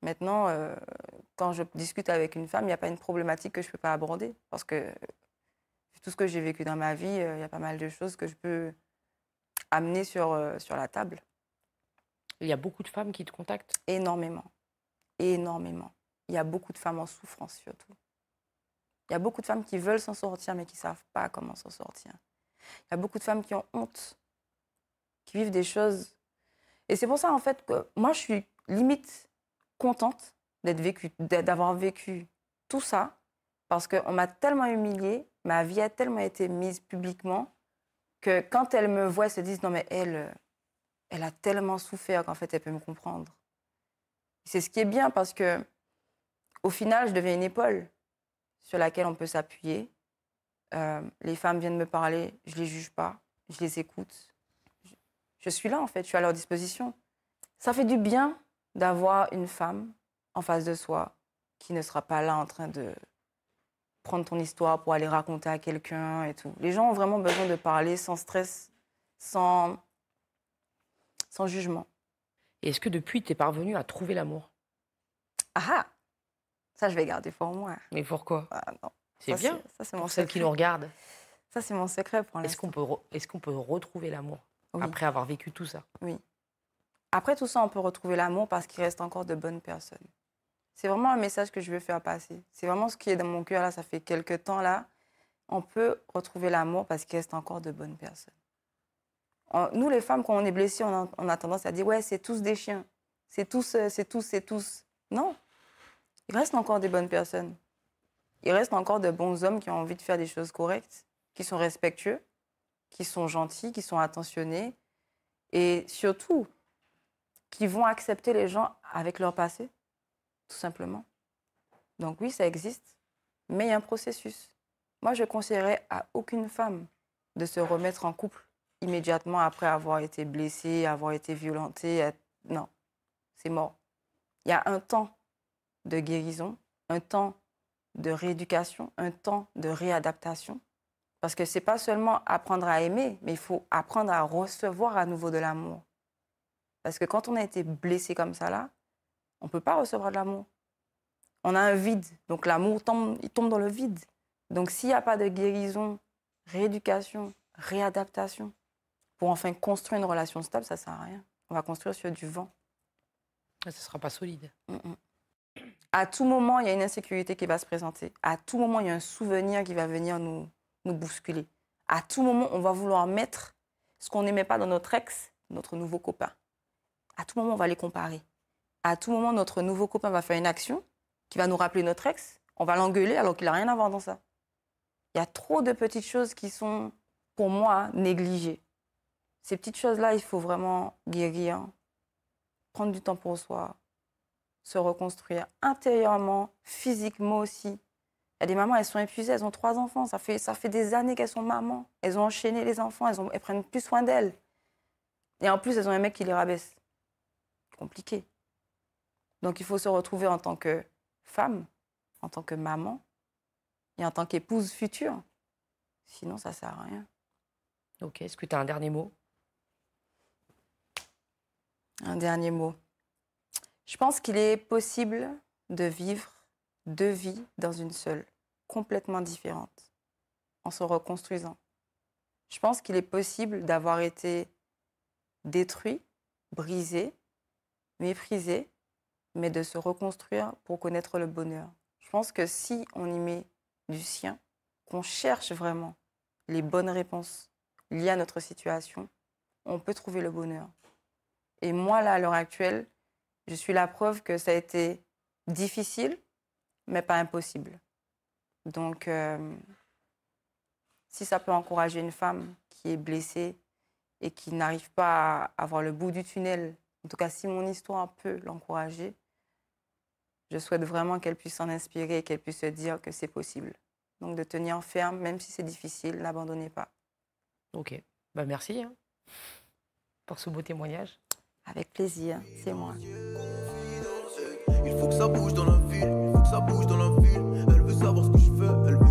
Maintenant, euh, quand je discute avec une femme, il n'y a pas une problématique que je ne peux pas aborder. Parce que tout ce que j'ai vécu dans ma vie, euh, il y a pas mal de choses que je peux amener sur, euh, sur la table. Il y a beaucoup de femmes qui te contactent Énormément. Énormément. Il y a beaucoup de femmes en souffrance surtout. Il y a beaucoup de femmes qui veulent s'en sortir mais qui ne savent pas comment s'en sortir. Il y a beaucoup de femmes qui ont honte, qui vivent des choses. Et c'est pour ça en fait que moi je suis limite contente d'être vécu, d'avoir vécu tout ça parce qu'on m'a tellement humiliée, ma vie a tellement été mise publiquement que quand elles me voient, elles se disent non mais elle, euh, elle a tellement souffert qu'en fait, elle peut me comprendre. C'est ce qui est bien parce que, au final, je deviens une épaule sur laquelle on peut s'appuyer. Euh, les femmes viennent me parler, je les juge pas, je les écoute. je suis là en fait, je suis à leur disposition. Ça fait du bien d'avoir une femme en face de soi qui ne sera pas là en train de prendre ton histoire pour aller raconter à quelqu'un et tout. Les gens ont vraiment besoin de parler sans stress, sans sans jugement. est-ce que depuis, tu es parvenu à trouver l'amour Ah, ah Ça, je vais garder pour moi. Mais pourquoi ah C'est bien. Ça, c'est mon pour celles qui nous regarde. Ça, c'est mon secret pour Est-ce qu'on peut, qu'on peut retrouver l'amour après avoir vécu tout ça Oui. Après tout ça, on peut retrouver l'amour parce qu'il reste encore de bonnes personnes. C'est vraiment un message que je veux faire passer. C'est vraiment ce qui est dans mon cœur là, ça fait quelques temps là. On peut retrouver l'amour parce qu'il reste encore de bonnes personnes nous, les femmes, quand on est blessé, on, on a, tendance à dire Ouais, c'est tous des chiens. C'est tous, euh, c'est tous, c'est tous. Non. Il reste encore des bonnes personnes. Il reste encore de bons hommes qui ont envie de faire des choses correctes, qui sont respectueux, qui sont gentils, qui sont attentionnés. Et surtout, qui vont accepter les gens avec leur passé, tout simplement. Donc oui, ça existe, mais il y a un processus. Moi, je conseillerais à aucune femme de se remettre en couple immédiatement après avoir été blessé, avoir été violenté. Euh, non, c'est mort. Il y a un temps de guérison, un temps de rééducation, un temps de réadaptation. Parce que c'est pas seulement apprendre à aimer, mais il faut apprendre à recevoir à nouveau de l'amour. Parce que quand on a été blessé comme ça là, on peut pas recevoir de l'amour. On a un vide, donc l'amour tombe, il tombe dans le vide. Donc s'il n'y a pas de guérison, rééducation, réadaptation, pour enfin construire une relation stable, ça ne sert à rien. On va construire sur du vent. Ça ce ne sera pas solide. À tout moment, il y a une insécurité qui va se présenter. À tout moment, il y a un souvenir qui va venir nous, nous bousculer. À tout moment, on va vouloir mettre ce qu'on n'aimait pas dans notre ex, notre nouveau copain. À tout moment, on va les comparer. À tout moment, notre nouveau copain va faire une action qui va nous rappeler notre ex. On va l'engueuler alors qu'il n'a rien à voir dans ça. Il y a trop de petites choses qui sont, pour moi, négligées. Ces petites choses-là, il faut vraiment guérir, prendre du temps pour soi, se reconstruire intérieurement, physiquement aussi. Il y a des mamans, elles sont épuisées, elles ont trois enfants, ça fait, ça fait des années qu'elles sont mamans. Elles ont enchaîné les enfants, elles, ont, elles prennent plus soin d'elles. Et en plus, elles ont un mec qui les rabaisse. Compliqué. Donc il faut se retrouver en tant que femme, en tant que maman et en tant qu'épouse future. Sinon, ça sert à rien. Ok, est-ce que tu as un dernier mot un dernier mot. Je pense qu'il est possible de vivre deux vies dans une seule, complètement différente, en se reconstruisant. Je pense qu'il est possible d'avoir été détruit, brisé, méprisé, mais de se reconstruire pour connaître le bonheur. Je pense que si on y met du sien, qu'on cherche vraiment les bonnes réponses liées à notre situation, on peut trouver le bonheur. Et moi, là, à l'heure actuelle, je suis la preuve que ça a été difficile, mais pas impossible. Donc, euh, si ça peut encourager une femme qui est blessée et qui n'arrive pas à avoir le bout du tunnel, en tout cas, si mon histoire peut l'encourager, je souhaite vraiment qu'elle puisse s'en inspirer et qu'elle puisse se dire que c'est possible. Donc, de tenir ferme, même si c'est difficile, n'abandonnez pas. Ok. Bah, merci hein, pour ce beau témoignage. Avec plaisir, c'est moi. Il faut que ça bouge dans la ville, il faut que ça bouge dans la ville. Elle veut savoir ce que je fais, elle